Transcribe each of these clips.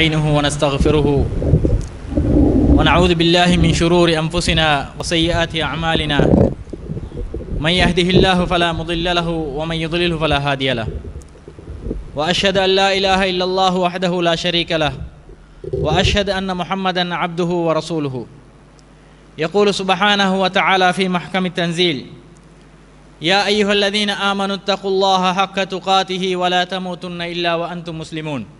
ونستعينه ونستغفره ونعوذ بالله من شرور أنفسنا وسيئات أعمالنا من يهده الله فلا مضل له ومن يضلله فلا هادي له وأشهد أن لا إله إلا الله وحده لا شريك له وأشهد أن محمدا عبده ورسوله يقول سبحانه وتعالى في محكم التنزيل يا أيها الذين آمنوا اتقوا الله حق تقاته ولا تموتن إلا وأنتم مسلمون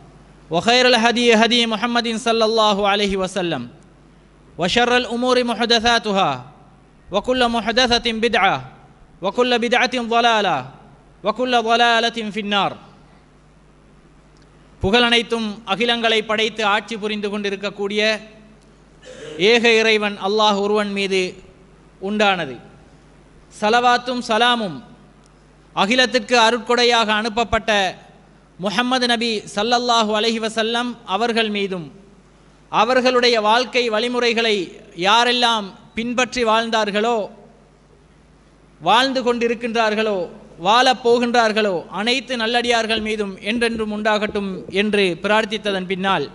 وخير الهدي هدي محمد صلى الله عليه وسلم وشر الأمور محدثاتها وكل محدثة بدعة وكل بدعة ضلالة وكل ضلالة في النار புகழனைத்தும் அகிலங்களை படைத்து ஆட்சி புரிந்து கொண்டிருக்கக்கூடிய ஏக இறைவன் அல்லாஹ் ஒருவன் மீது உண்டானது சலவாத்தும் சலாமும் அகிலத்திற்கு அருட்கொடையாக அனுப்பப்பட்ட முகம்மது நபி சல்லல்லாஹு அலஹி வசல்லம் அவர்கள் மீதும் அவர்களுடைய வாழ்க்கை வழிமுறைகளை யாரெல்லாம் பின்பற்றி வாழ்ந்தார்களோ வாழ்ந்து கொண்டிருக்கின்றார்களோ வாழப்போகின்றார்களோ போகின்றார்களோ அனைத்து நல்லடியார்கள் மீதும் என்றென்றும் உண்டாகட்டும் என்று பிரார்த்தித்ததன் பின்னால்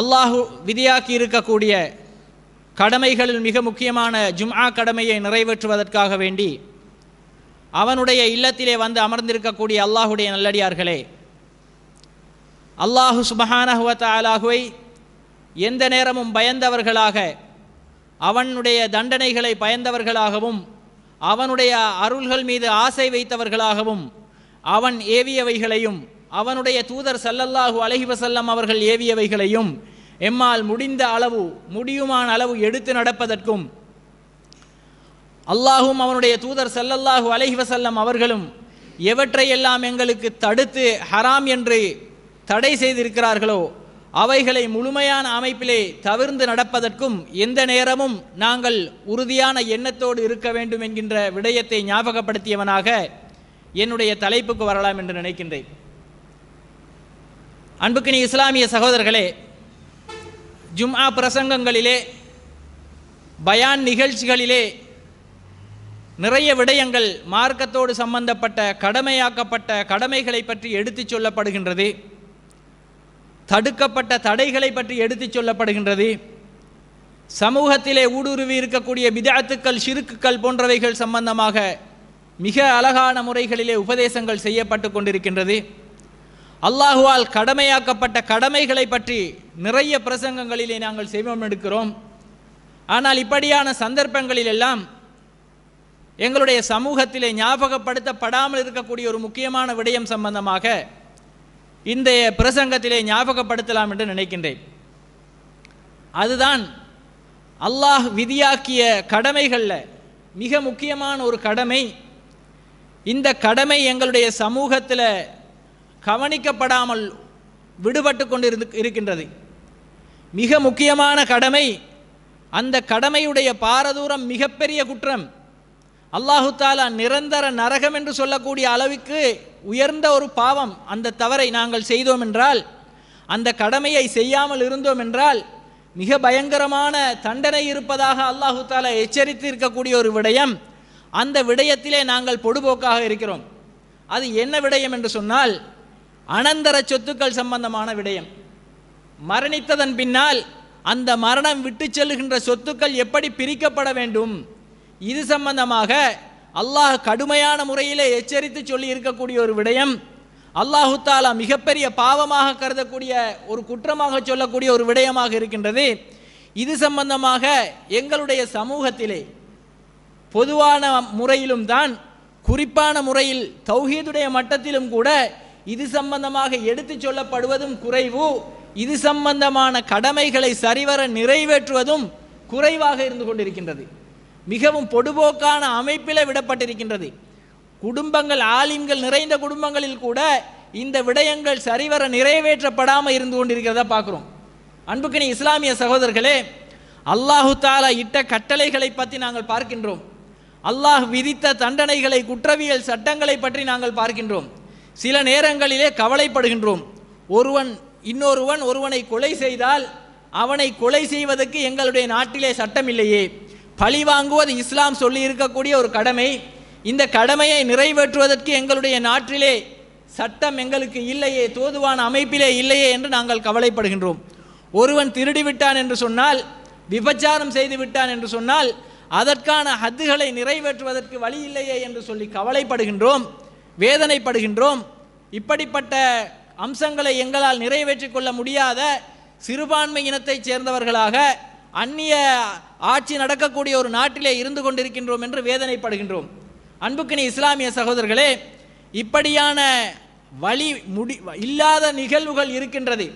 அல்லாஹு விதியாக்கி இருக்கக்கூடிய கடமைகளில் மிக முக்கியமான ஜும்ஆ கடமையை நிறைவேற்றுவதற்காக வேண்டி அவனுடைய இல்லத்திலே வந்து அமர்ந்திருக்கக்கூடிய அல்லாஹுடைய நல்லடியார்களே அல்லாஹு சுபஹானஹுவத்த அலாஹுவை எந்த நேரமும் பயந்தவர்களாக அவனுடைய தண்டனைகளை பயந்தவர்களாகவும் அவனுடைய அருள்கள் மீது ஆசை வைத்தவர்களாகவும் அவன் ஏவியவைகளையும் அவனுடைய தூதர் சல்லல்லாஹு அலஹி வசல்லம் அவர்கள் ஏவியவைகளையும் எம்மால் முடிந்த அளவு முடியுமான அளவு எடுத்து நடப்பதற்கும் அல்லாஹும் அவனுடைய தூதர் செல்லல்லாஹு அலஹி வசல்லம் அவர்களும் எவற்றையெல்லாம் எங்களுக்கு தடுத்து ஹராம் என்று தடை செய்திருக்கிறார்களோ அவைகளை முழுமையான அமைப்பிலே தவிர்ந்து நடப்பதற்கும் எந்த நேரமும் நாங்கள் உறுதியான எண்ணத்தோடு இருக்க வேண்டும் என்கின்ற விடயத்தை ஞாபகப்படுத்தியவனாக என்னுடைய தலைப்புக்கு வரலாம் என்று நினைக்கின்றேன் அன்புக்கு நீ இஸ்லாமிய சகோதரர்களே ஜும்ஆ பிரசங்கங்களிலே பயான் நிகழ்ச்சிகளிலே நிறைய விடயங்கள் மார்க்கத்தோடு சம்பந்தப்பட்ட கடமையாக்கப்பட்ட கடமைகளை பற்றி எடுத்துச் சொல்லப்படுகின்றது தடுக்கப்பட்ட தடைகளை பற்றி எடுத்துச் சொல்லப்படுகின்றது சமூகத்திலே ஊடுருவி இருக்கக்கூடிய விதாத்துக்கள் சிறுக்குக்கள் போன்றவைகள் சம்பந்தமாக மிக அழகான முறைகளிலே உபதேசங்கள் செய்யப்பட்டு கொண்டிருக்கின்றது அல்லாஹுவால் கடமையாக்கப்பட்ட கடமைகளை பற்றி நிறைய பிரசங்கங்களிலே நாங்கள் செய்வோம் எடுக்கிறோம் ஆனால் இப்படியான சந்தர்ப்பங்களிலெல்லாம் எங்களுடைய சமூகத்திலே ஞாபகப்படுத்தப்படாமல் இருக்கக்கூடிய ஒரு முக்கியமான விடயம் சம்பந்தமாக இந்த பிரசங்கத்திலே ஞாபகப்படுத்தலாம் என்று நினைக்கின்றேன் அதுதான் அல்லாஹ் விதியாக்கிய கடமைகளில் மிக முக்கியமான ஒரு கடமை இந்த கடமை எங்களுடைய சமூகத்தில் கவனிக்கப்படாமல் விடுபட்டு கொண்டு இருந்து இருக்கின்றது மிக முக்கியமான கடமை அந்த கடமையுடைய பாரதூரம் மிகப்பெரிய குற்றம் அல்லாஹு தாலா நிரந்தர நரகம் என்று சொல்லக்கூடிய அளவுக்கு உயர்ந்த ஒரு பாவம் அந்த தவறை நாங்கள் செய்தோம் என்றால் அந்த கடமையை செய்யாமல் இருந்தோம் என்றால் மிக பயங்கரமான தண்டனை இருப்பதாக அல்லாஹு தாலா எச்சரித்து இருக்கக்கூடிய ஒரு விடயம் அந்த விடயத்திலே நாங்கள் பொடுபோக்காக இருக்கிறோம் அது என்ன விடயம் என்று சொன்னால் அனந்தர சொத்துக்கள் சம்பந்தமான விடயம் மரணித்ததன் பின்னால் அந்த மரணம் விட்டு செல்லுகின்ற சொத்துக்கள் எப்படி பிரிக்கப்பட வேண்டும் இது சம்பந்தமாக அல்லாஹ் கடுமையான முறையில் எச்சரித்து சொல்லி இருக்கக்கூடிய ஒரு விடயம் அல்லாஹு தாலா மிகப்பெரிய பாவமாக கருதக்கூடிய ஒரு குற்றமாக சொல்லக்கூடிய ஒரு விடயமாக இருக்கின்றது இது சம்பந்தமாக எங்களுடைய சமூகத்திலே பொதுவான முறையிலும் தான் குறிப்பான முறையில் தௌஹீதுடைய மட்டத்திலும் கூட இது சம்பந்தமாக எடுத்து சொல்லப்படுவதும் குறைவு இது சம்பந்தமான கடமைகளை சரிவர நிறைவேற்றுவதும் குறைவாக இருந்து கொண்டிருக்கின்றது மிகவும் பொடுபோக்கான அமைப்பில் விடப்பட்டிருக்கின்றது குடும்பங்கள் ஆலிம்கள் நிறைந்த குடும்பங்களில் கூட இந்த விடயங்கள் சரிவர நிறைவேற்றப்படாமல் இருந்து கொண்டிருக்கிறதா பார்க்குறோம் அன்புக்கினி இஸ்லாமிய சகோதரர்களே அல்லாஹு தாலா இட்ட கட்டளைகளை பற்றி நாங்கள் பார்க்கின்றோம் அல்லாஹ் விதித்த தண்டனைகளை குற்றவியல் சட்டங்களை பற்றி நாங்கள் பார்க்கின்றோம் சில நேரங்களிலே கவலைப்படுகின்றோம் ஒருவன் இன்னொருவன் ஒருவனை கொலை செய்தால் அவனை கொலை செய்வதற்கு எங்களுடைய நாட்டிலே சட்டம் இல்லையே பழி வாங்குவது இஸ்லாம் சொல்லி இருக்கக்கூடிய ஒரு கடமை இந்த கடமையை நிறைவேற்றுவதற்கு எங்களுடைய நாட்டிலே சட்டம் எங்களுக்கு இல்லையே தோதுவான அமைப்பிலே இல்லையே என்று நாங்கள் கவலைப்படுகின்றோம் ஒருவன் திருடிவிட்டான் என்று சொன்னால் விபச்சாரம் செய்து விட்டான் என்று சொன்னால் அதற்கான ஹத்துகளை நிறைவேற்றுவதற்கு வழி இல்லையே என்று சொல்லி கவலைப்படுகின்றோம் வேதனைப்படுகின்றோம் இப்படிப்பட்ட அம்சங்களை எங்களால் நிறைவேற்றிக் கொள்ள முடியாத சிறுபான்மை இனத்தைச் சேர்ந்தவர்களாக அந்நிய ஆட்சி நடக்கக்கூடிய ஒரு நாட்டிலே இருந்து கொண்டிருக்கின்றோம் என்று வேதனைப்படுகின்றோம் அன்புக்கினி இஸ்லாமிய சகோதரர்களே இப்படியான வழி முடி இல்லாத நிகழ்வுகள் இருக்கின்றது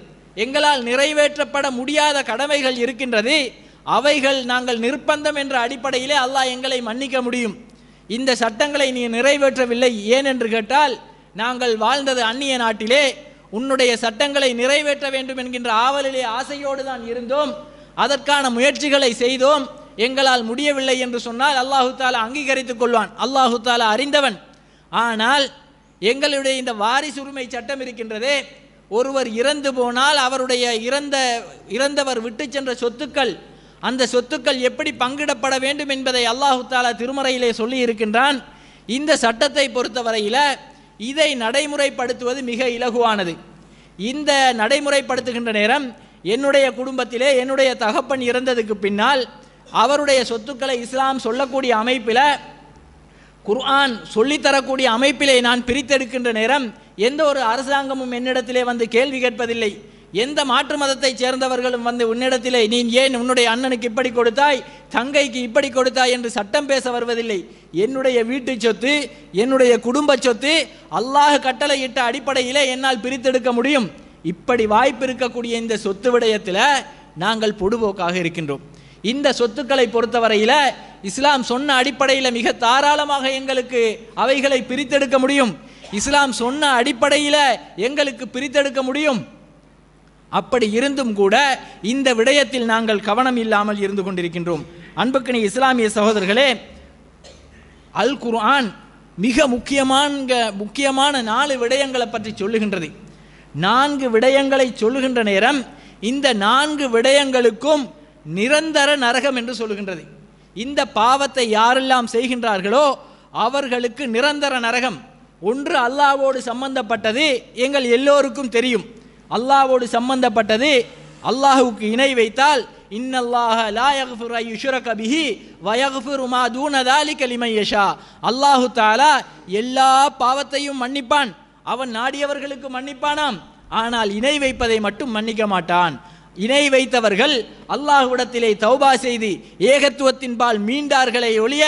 எங்களால் நிறைவேற்றப்பட முடியாத கடமைகள் இருக்கின்றது அவைகள் நாங்கள் நிர்பந்தம் என்ற அடிப்படையிலே அல்லாஹ் எங்களை மன்னிக்க முடியும் இந்த சட்டங்களை நீ நிறைவேற்றவில்லை ஏன் என்று கேட்டால் நாங்கள் வாழ்ந்தது அந்நிய நாட்டிலே உன்னுடைய சட்டங்களை நிறைவேற்ற வேண்டும் என்கின்ற ஆவலிலே ஆசையோடு தான் இருந்தோம் அதற்கான முயற்சிகளை செய்தோம் எங்களால் முடியவில்லை என்று சொன்னால் அல்லாஹு தாலா அங்கீகரித்துக் கொள்வான் அல்லாஹு தாலா அறிந்தவன் ஆனால் எங்களுடைய இந்த வாரிசு உரிமை சட்டம் இருக்கின்றதே ஒருவர் இறந்து போனால் அவருடைய இறந்த இறந்தவர் விட்டு சென்ற சொத்துக்கள் அந்த சொத்துக்கள் எப்படி பங்கிடப்பட வேண்டும் என்பதை அல்லாஹு தாலா திருமறையிலே சொல்லி இருக்கின்றான் இந்த சட்டத்தை பொறுத்தவரையில் இதை நடைமுறைப்படுத்துவது மிக இலகுவானது இந்த நடைமுறைப்படுத்துகின்ற நேரம் என்னுடைய குடும்பத்திலே என்னுடைய தகப்பன் இறந்ததுக்கு பின்னால் அவருடைய சொத்துக்களை இஸ்லாம் சொல்லக்கூடிய அமைப்பில் குர்ஆன் சொல்லித்தரக்கூடிய அமைப்பிலே நான் பிரித்தெடுக்கின்ற நேரம் எந்த ஒரு அரசாங்கமும் என்னிடத்திலே வந்து கேள்வி கேட்பதில்லை எந்த மாற்று மதத்தைச் சேர்ந்தவர்களும் வந்து உன்னிடத்திலே நீ ஏன் உன்னுடைய அண்ணனுக்கு இப்படி கொடுத்தாய் தங்கைக்கு இப்படி கொடுத்தாய் என்று சட்டம் பேச வருவதில்லை என்னுடைய வீட்டு சொத்து என்னுடைய குடும்ப சொத்து அல்லாஹ் கட்டளையிட்ட அடிப்படையிலே என்னால் பிரித்தெடுக்க முடியும் இப்படி வாய்ப்பு இருக்கக்கூடிய இந்த சொத்து விடயத்தில் நாங்கள் பொடுபோக்காக இருக்கின்றோம் இந்த சொத்துக்களை பொறுத்தவரையில் இஸ்லாம் சொன்ன அடிப்படையில் மிக தாராளமாக எங்களுக்கு அவைகளை பிரித்தெடுக்க முடியும் இஸ்லாம் சொன்ன அடிப்படையில் எங்களுக்கு பிரித்தெடுக்க முடியும் அப்படி இருந்தும் கூட இந்த விடயத்தில் நாங்கள் கவனம் இல்லாமல் இருந்து கொண்டிருக்கின்றோம் அன்புக்கினி இஸ்லாமிய சகோதரர்களே அல் குர்ஆன் மிக முக்கியமான முக்கியமான நாலு விடயங்களை பற்றி சொல்லுகின்றது நான்கு விடயங்களை சொல்லுகின்ற நேரம் இந்த நான்கு விடயங்களுக்கும் நிரந்தர நரகம் என்று சொல்லுகின்றது இந்த பாவத்தை யாரெல்லாம் செய்கின்றார்களோ அவர்களுக்கு நிரந்தர நரகம் ஒன்று அல்லாவோடு சம்பந்தப்பட்டது எங்கள் எல்லோருக்கும் தெரியும் அல்லாவோடு சம்பந்தப்பட்டது அல்லாஹுக்கு இணை வைத்தால் இன்னல்லாஹ அல்லாஹு தாலா எல்லா பாவத்தையும் மன்னிப்பான் அவன் நாடியவர்களுக்கு மன்னிப்பானாம் ஆனால் இணை வைப்பதை மட்டும் மன்னிக்க மாட்டான் இணை வைத்தவர்கள் அல்லாஹுடத்திலே தௌபா செய்து ஏகத்துவத்தின்பால் மீண்டார்களை ஒழிய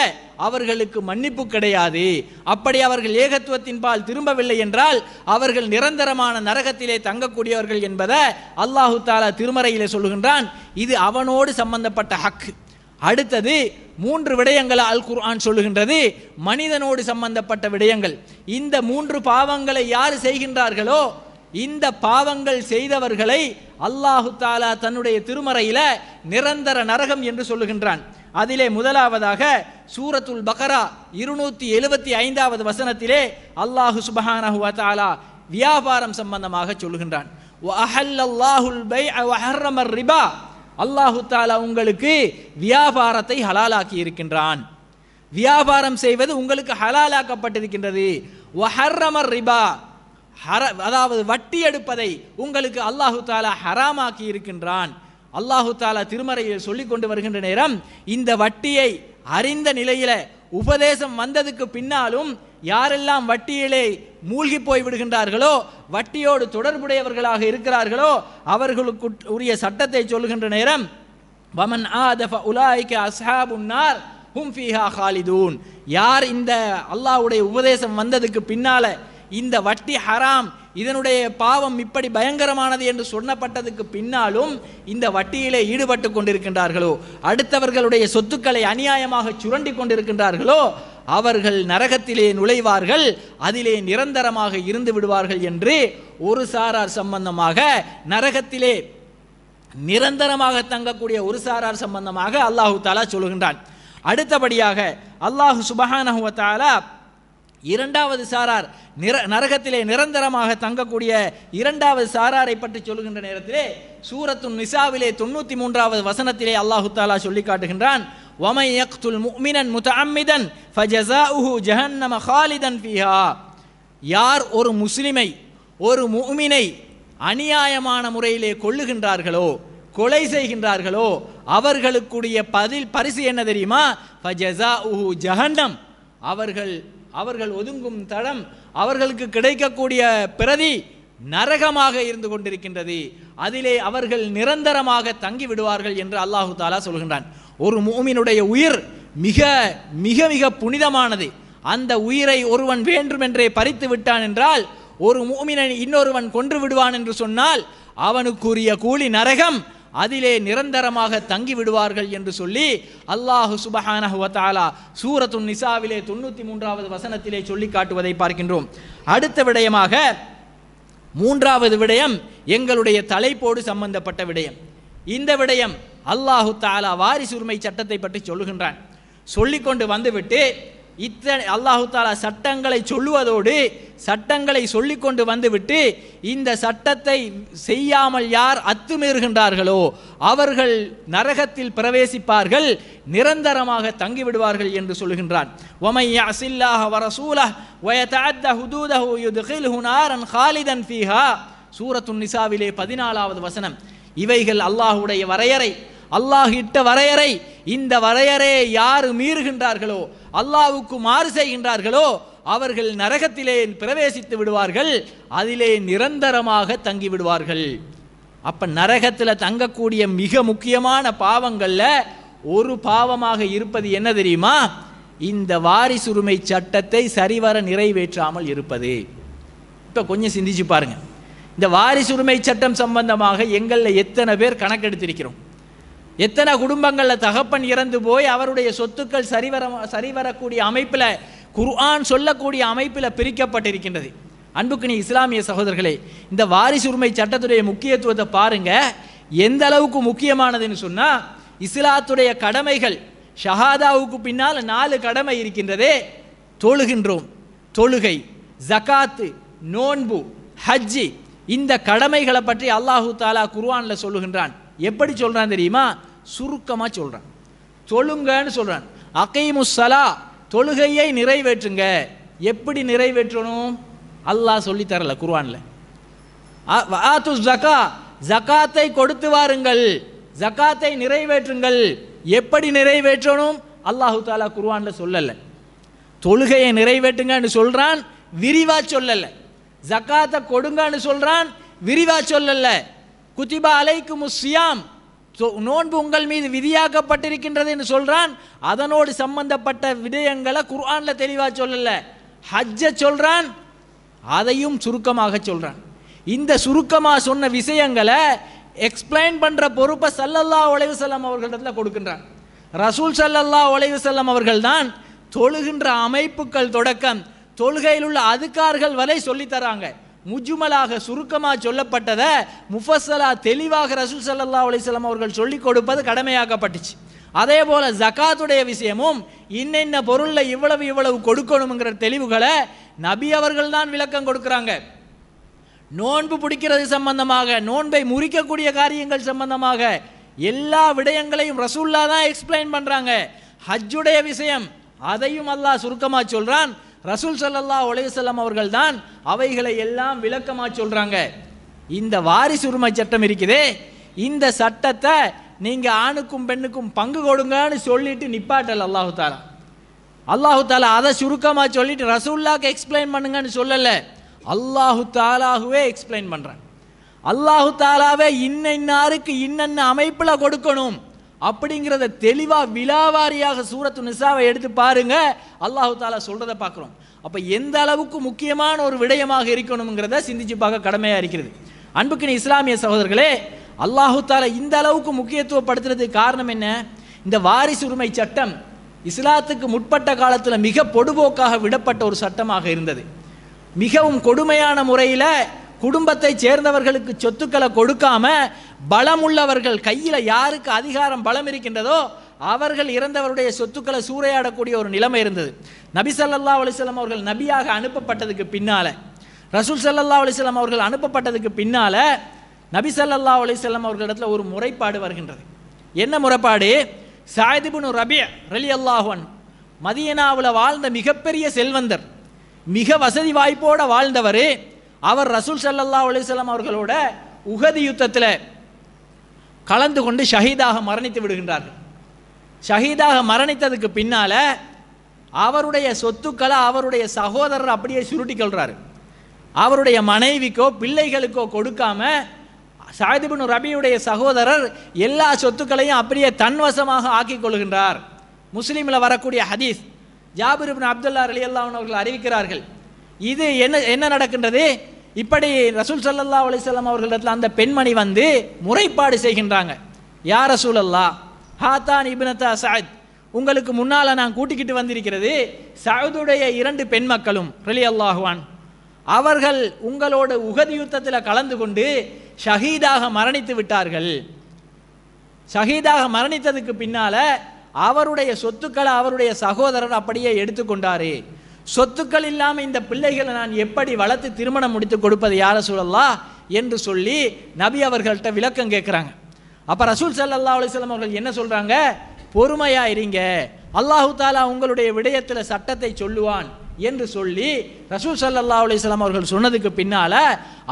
அவர்களுக்கு மன்னிப்பு கிடையாது அப்படி அவர்கள் ஏகத்துவத்தின்பால் திரும்பவில்லை என்றால் அவர்கள் நிரந்தரமான நரகத்திலே தங்கக்கூடியவர்கள் என்பதை அல்லாஹு தாலா திருமறையிலே சொல்கின்றான் இது அவனோடு சம்பந்தப்பட்ட ஹக்கு அடுத்தது மூன்று விடயங்களை அல் குர்ஆன் சொல்லுகின்றது மனிதனோடு சம்பந்தப்பட்ட விடயங்கள் இந்த மூன்று பாவங்களை யார் செய்கின்றார்களோ இந்த பாவங்கள் செய்தவர்களை அல்லாஹு தாலா தன்னுடைய திருமறையில நிரந்தர நரகம் என்று சொல்லுகின்றான் அதிலே முதலாவதாக சூரத்துல் பக்ரா இருநூத்தி எழுபத்தி ஐந்தாவது வசனத்திலே அல்லாஹு சுபஹானஹு வியாபாரம் சம்பந்தமாக சொல்லுகின்றான் அல்லாஹு தாலா உங்களுக்கு வியாபாரத்தை ஹலாலாக்கி இருக்கின்றான் வியாபாரம் செய்வது உங்களுக்கு ஹலாலாக்கப்பட்டிருக்கின்றது வஹர்ரமர் ரிபா ஹர அதாவது வட்டி எடுப்பதை உங்களுக்கு அல்லாஹு தாலா ஹராமாக்கி இருக்கின்றான் அல்லாஹு தாலா திருமறையில் சொல்லிக் கொண்டு வருகின்ற நேரம் இந்த வட்டியை அறிந்த நிலையில உபதேசம் வந்ததுக்கு பின்னாலும் யாரெல்லாம் வட்டியிலே மூழ்கி போய் விடுகின்றார்களோ வட்டியோடு தொடர்புடையவர்களாக இருக்கிறார்களோ அவர்களுக்கு உரிய சட்டத்தை சொல்கின்ற நேரம் வமன் ஆதஃப உலாய்க்கு அஸ்ஹாபுன்னார் ஹும் ஹாலிதூன் யார் இந்த அல்லாவுடைய உபதேசம் வந்ததுக்கு பின்னால இந்த வட்டி ஹராம் இதனுடைய பாவம் இப்படி பயங்கரமானது என்று சொன்னப்பட்டதுக்கு பின்னாலும் இந்த வட்டியிலே ஈடுபட்டு கொண்டிருக்கின்றார்களோ அடுத்தவர்களுடைய சொத்துக்களை அநியாயமாக சுரண்டி கொண்டிருக்கின்றார்களோ அவர்கள் நரகத்திலே நுழைவார்கள் அதிலே நிரந்தரமாக இருந்து விடுவார்கள் என்று ஒரு சாரார் சம்பந்தமாக நரகத்திலே நிரந்தரமாக தங்கக்கூடிய ஒரு சாரார் சம்பந்தமாக அல்லாஹு தாலா சொல்கின்றான் அடுத்தபடியாக அல்லாஹு சுபஹானஹுவ தாலா இரண்டாவது சாரார் நிர நரகத்திலே நிரந்தரமாக தங்கக்கூடிய இரண்டாவது சாராரை பற்றி சொல்லுகின்ற நேரத்திலே சூரத்தும் நிசாவிலே தொண்ணூற்றி மூன்றாவது வசனத்திலே அல்லாஹு தாலா சொல்லி காட்டுகின்றான் ومن يقتل مؤمنا متعمدا فجزاؤه جهنم خالدا فيها யார் ஒரு முஸ்லிமை ஒரு முஃமினை அநியாயமான முறையிலே கொள்ளுகின்றார்களோ கொலை செய்கின்றார்களோ அவர்களுக்குடைய பதில் பரிசு என்ன தெரியுமா ஃபஜஸாஉஹு ஜஹன்னம் அவர்கள் அவர்கள் ஒதுங்கும் தடம் அவர்களுக்கு கிடைக்கக்கூடிய பிரதி நரகமாக இருந்து கொண்டிருக்கின்றது அதிலே அவர்கள் நிரந்தரமாக தங்கி விடுவார்கள் என்று அல்லாஹு தாலா சொல்கின்றான் ஒரு மூமினுடைய உயிர் மிக மிக மிக புனிதமானது அந்த உயிரை ஒருவன் வேண்டுமென்றே பறித்து விட்டான் என்றால் ஒரு மூமினை இன்னொருவன் கொன்று விடுவான் என்று சொன்னால் அவனுக்குரிய கூலி நரகம் அதிலே நிரந்தரமாக தங்கி விடுவார்கள் என்று சொல்லி அல்லாஹு சுபஹானஹுவத்தாலா சூரத்து நிசாவிலே தொண்ணூற்றி மூன்றாவது வசனத்திலே சொல்லி காட்டுவதை பார்க்கின்றோம் அடுத்த விடயமாக மூன்றாவது விடயம் எங்களுடைய தலைப்போடு சம்பந்தப்பட்ட விடயம் இந்த விடயம் அல்லாஹு தாலா வாரிசுரிமை சட்டத்தை பற்றி சொல்லுகின்றான் சொல்லிக்கொண்டு வந்துவிட்டு இத்தனை அல்லாஹு தாலா சட்டங்களை சொல்லுவதோடு சட்டங்களை சொல்லி கொண்டு வந்துவிட்டு இந்த சட்டத்தை செய்யாமல் யார் அத்துமீறுகின்றார்களோ அவர்கள் நரகத்தில் பிரவேசிப்பார்கள் நிரந்தரமாக தங்கிவிடுவார்கள் என்று சொல்கின்றான் சூரத்துன் நிசாவிலே பதினாலாவது வசனம் இவைகள் அல்லாஹுடைய வரையறை அல்லாஹ் இட்ட வரையறை இந்த வரையறையை யார் மீறுகின்றார்களோ அல்லாவுக்கு மாறு செய்கின்றார்களோ அவர்கள் நரகத்திலே பிரவேசித்து விடுவார்கள் அதிலே நிரந்தரமாக தங்கி விடுவார்கள் அப்போ நரகத்தில் தங்கக்கூடிய மிக முக்கியமான பாவங்களில் ஒரு பாவமாக இருப்பது என்ன தெரியுமா இந்த வாரிசுரிமை சட்டத்தை சரிவர நிறைவேற்றாமல் இருப்பது இப்போ கொஞ்சம் சிந்திச்சு பாருங்கள் இந்த வாரிசுரிமை சட்டம் சம்பந்தமாக எங்களில் எத்தனை பேர் கணக்கெடுத்திருக்கிறோம் எத்தனை குடும்பங்களில் தகப்பன் இறந்து போய் அவருடைய சொத்துக்கள் சரிவர சரிவரக்கூடிய அமைப்பில் குர்ஆன் சொல்லக்கூடிய அமைப்பில் பிரிக்கப்பட்டிருக்கின்றது அன்புக்கு நீ இஸ்லாமிய சகோதரர்களே இந்த வாரிசு உரிமை சட்டத்துடைய முக்கியத்துவத்தை பாருங்க எந்த அளவுக்கு முக்கியமானதுன்னு சொன்னால் இஸ்லாத்துடைய கடமைகள் ஷஹாதாவுக்கு பின்னால் நாலு கடமை இருக்கின்றதே தொழுகின்றோம் தொழுகை ஜகாத்து நோன்பு ஹஜ்ஜி இந்த கடமைகளை பற்றி அல்லாஹு தாலா குர்வானில் சொல்லுகின்றான் எப்படி சொல்கிறான் தெரியுமா சுருக்கமாக சொல்கிறான் தொழுங்கன்னு சொல்கிறான் அகைமுசலா தொழுகையை நிறைவேற்றுங்க எப்படி நிறைவேற்றணும் அல்லாஹ் சொல்லித்தரல குர்வானில் ஆத்து ஜக்கா ஜகாத்தை கொடுத்து வாருங்கள் ஜகாத்தை நிறைவேற்றுங்கள் எப்படி நிறைவேற்றணும் அல்லாஹு தாலா குர்வானில் சொல்லலை தொழுகையை நிறைவேற்றுங்கன்னு சொல்கிறான் விரிவாக சொல்லலை ஜக்காத்தை கொடுங்கன்னு சொல்கிறான் விரிவாக சொல்லலை குத்திபா அலைக்கு முஸ்யாம் நோன்பு உங்கள் மீது விதியாக்கப்பட்டிருக்கின்றது என்று சொல்கிறான் அதனோடு சம்பந்தப்பட்ட விடயங்களை குர்ஆனில் தெளிவாக சொல்லலை ஹஜ்ஜை சொல்கிறான் அதையும் சுருக்கமாக சொல்கிறான் இந்த சுருக்கமாக சொன்ன விஷயங்களை எக்ஸ்பிளைன் பண்ணுற பொறுப்பை சல்லல்லா உழைவு செல்லம் அவர்களிடத்தில் கொடுக்கின்றான் ரசூல் சல்லல்லா உழைவு செல்லம் அவர்கள் தான் தொழுகின்ற அமைப்புகள் தொடக்கம் தொழுகையில் உள்ள அதுக்கார்கள் வரை சொல்லித்தராங்க முஜுமலாக சுருக்கமாக சொல்லப்பட்டதை முஃபசலா தெளிவாக ரசூல் சல்லா அலிஸ்லாம் அவர்கள் சொல்லிக் கொடுப்பது கடமையாக்கப்பட்டுச்சு அதே போல் ஜக்காத்துடைய விஷயமும் இன்னென்ன பொருளில் இவ்வளவு இவ்வளவு கொடுக்கணுங்கிற தெளிவுகளை நபி அவர்கள் தான் விளக்கம் கொடுக்குறாங்க நோன்பு பிடிக்கிறது சம்பந்தமாக நோன்பை முறிக்கக்கூடிய காரியங்கள் சம்பந்தமாக எல்லா விடயங்களையும் ரசூல்லா தான் எக்ஸ்பிளைன் பண்ணுறாங்க ஹஜ்ஜுடைய விஷயம் அதையும் அல்லாஹ் சுருக்கமாக சொல்கிறான் ரசூல் சல்லல்லா செல்லம் அவர்கள் தான் அவைகளை எல்லாம் விளக்கமாக சொல்கிறாங்க இந்த வாரிசு உரிமை சட்டம் இருக்குது இந்த சட்டத்தை நீங்கள் ஆணுக்கும் பெண்ணுக்கும் பங்கு கொடுங்கன்னு சொல்லிட்டு நிப்பாட்டல் அல்லாஹு தாலா அல்லாஹு தாலா அதை சுருக்கமாக சொல்லிட்டு ரசூல்லாக்கு எக்ஸ்பிளைன் பண்ணுங்கன்னு சொல்லலை அல்லாஹு தாலாகவே எக்ஸ்பிளைன் பண்ணுறேன் அல்லாஹு தாலாவே இன்ன இன்னாருக்கு இன்னென்ன அமைப்பில் கொடுக்கணும் அப்படிங்கிறத தெளிவாக விழாவாரியாக சூரத்து நிசாவை எடுத்து பாருங்க அல்லாஹு தாலா சொல்கிறத பார்க்குறோம் அப்போ எந்த அளவுக்கு முக்கியமான ஒரு விடயமாக இருக்கணுங்கிறத சிந்திச்சு பார்க்க கடமையாக இருக்கிறது அன்புக்கின் இஸ்லாமிய சகோதரர்களே அல்லாஹு தாலா இந்த அளவுக்கு முக்கியத்துவப்படுத்துறதுக்கு காரணம் என்ன இந்த வாரிசு உரிமை சட்டம் இஸ்லாத்துக்கு முற்பட்ட காலத்தில் மிக பொடுபோக்காக விடப்பட்ட ஒரு சட்டமாக இருந்தது மிகவும் கொடுமையான முறையில் குடும்பத்தை சேர்ந்தவர்களுக்கு சொத்துக்களை கொடுக்காம பலம் உள்ளவர்கள் கையில் யாருக்கு அதிகாரம் பலம் இருக்கின்றதோ அவர்கள் இறந்தவருடைய சொத்துக்களை சூறையாடக்கூடிய ஒரு நிலைமை இருந்தது நபி சல்லா அலிஸ்லாம் அவர்கள் நபியாக அனுப்பப்பட்டதுக்கு பின்னால ரசூல் சல்லா அலிஸ்லாம் அவர்கள் அனுப்பப்பட்டதுக்கு பின்னால நபி சல்லா அலிஸ்லாம் அவர்களிடத்தில் ஒரு முறைப்பாடு வருகின்றது என்ன முறைப்பாடு சாயிதிபுனு ரபிய ரலி அல்லாஹன் மதியனாவில் வாழ்ந்த மிகப்பெரிய செல்வந்தர் மிக வசதி வாய்ப்போடு வாழ்ந்தவர் அவர் ரசூல் சல்லா அலிசல்லாம் அவர்களோட உகதி யுத்தத்தில் கலந்து கொண்டு ஷஹீதாக மரணித்து விடுகின்றார்கள் ஷஹீதாக மரணித்ததுக்கு பின்னால் அவருடைய சொத்துக்களை அவருடைய சகோதரர் அப்படியே சுருட்டி கொள்கிறாரு அவருடைய மனைவிக்கோ பிள்ளைகளுக்கோ கொடுக்காம சாயிதிபின் ரபியுடைய சகோதரர் எல்லா சொத்துக்களையும் அப்படியே தன்வசமாக ஆக்கிக் கொள்கின்றார் முஸ்லீமில் வரக்கூடிய ஹதீஸ் ஜாபிர் அப்துல்லா அலி அல்லாஹன் அவர்கள் அறிவிக்கிறார்கள் இது என்ன என்ன நடக்கின்றது இப்படி ரசூல் சல்லா அலிசல்லாம் அவர்களிடத்தில் அந்த பெண்மணி வந்து முறைப்பாடு செய்கின்றாங்க யார் ரசூல் அல்லா ஹாத்தான் இபினத்தா சாத் உங்களுக்கு முன்னால் நான் கூட்டிக்கிட்டு வந்திருக்கிறது சவுதுடைய இரண்டு பெண் மக்களும் ரலி அல்லாஹுவான் அவர்கள் உங்களோட உகதி யுத்தத்தில் கலந்து கொண்டு ஷஹீதாக மரணித்து விட்டார்கள் ஷஹீதாக மரணித்ததுக்கு பின்னால் அவருடைய சொத்துக்களை அவருடைய சகோதரர் அப்படியே எடுத்துக்கொண்டாரு சொத்துக்கள் இல்லாமல் இந்த பிள்ளைகளை நான் எப்படி வளர்த்து திருமணம் முடித்து கொடுப்பது யார சூழல்லா என்று சொல்லி நபி அவர்கள்ட்ட விளக்கம் கேட்குறாங்க அப்போ ரசூல் சல்லா அலிஸ்லாம் அவர்கள் என்ன சொல்கிறாங்க பொறுமையாக இருங்க அல்லாஹு தாலா உங்களுடைய விடயத்தில் சட்டத்தை சொல்லுவான் என்று சொல்லி ரசூல் சல்லா அலிஸ்லாம் அவர்கள் சொன்னதுக்கு பின்னால்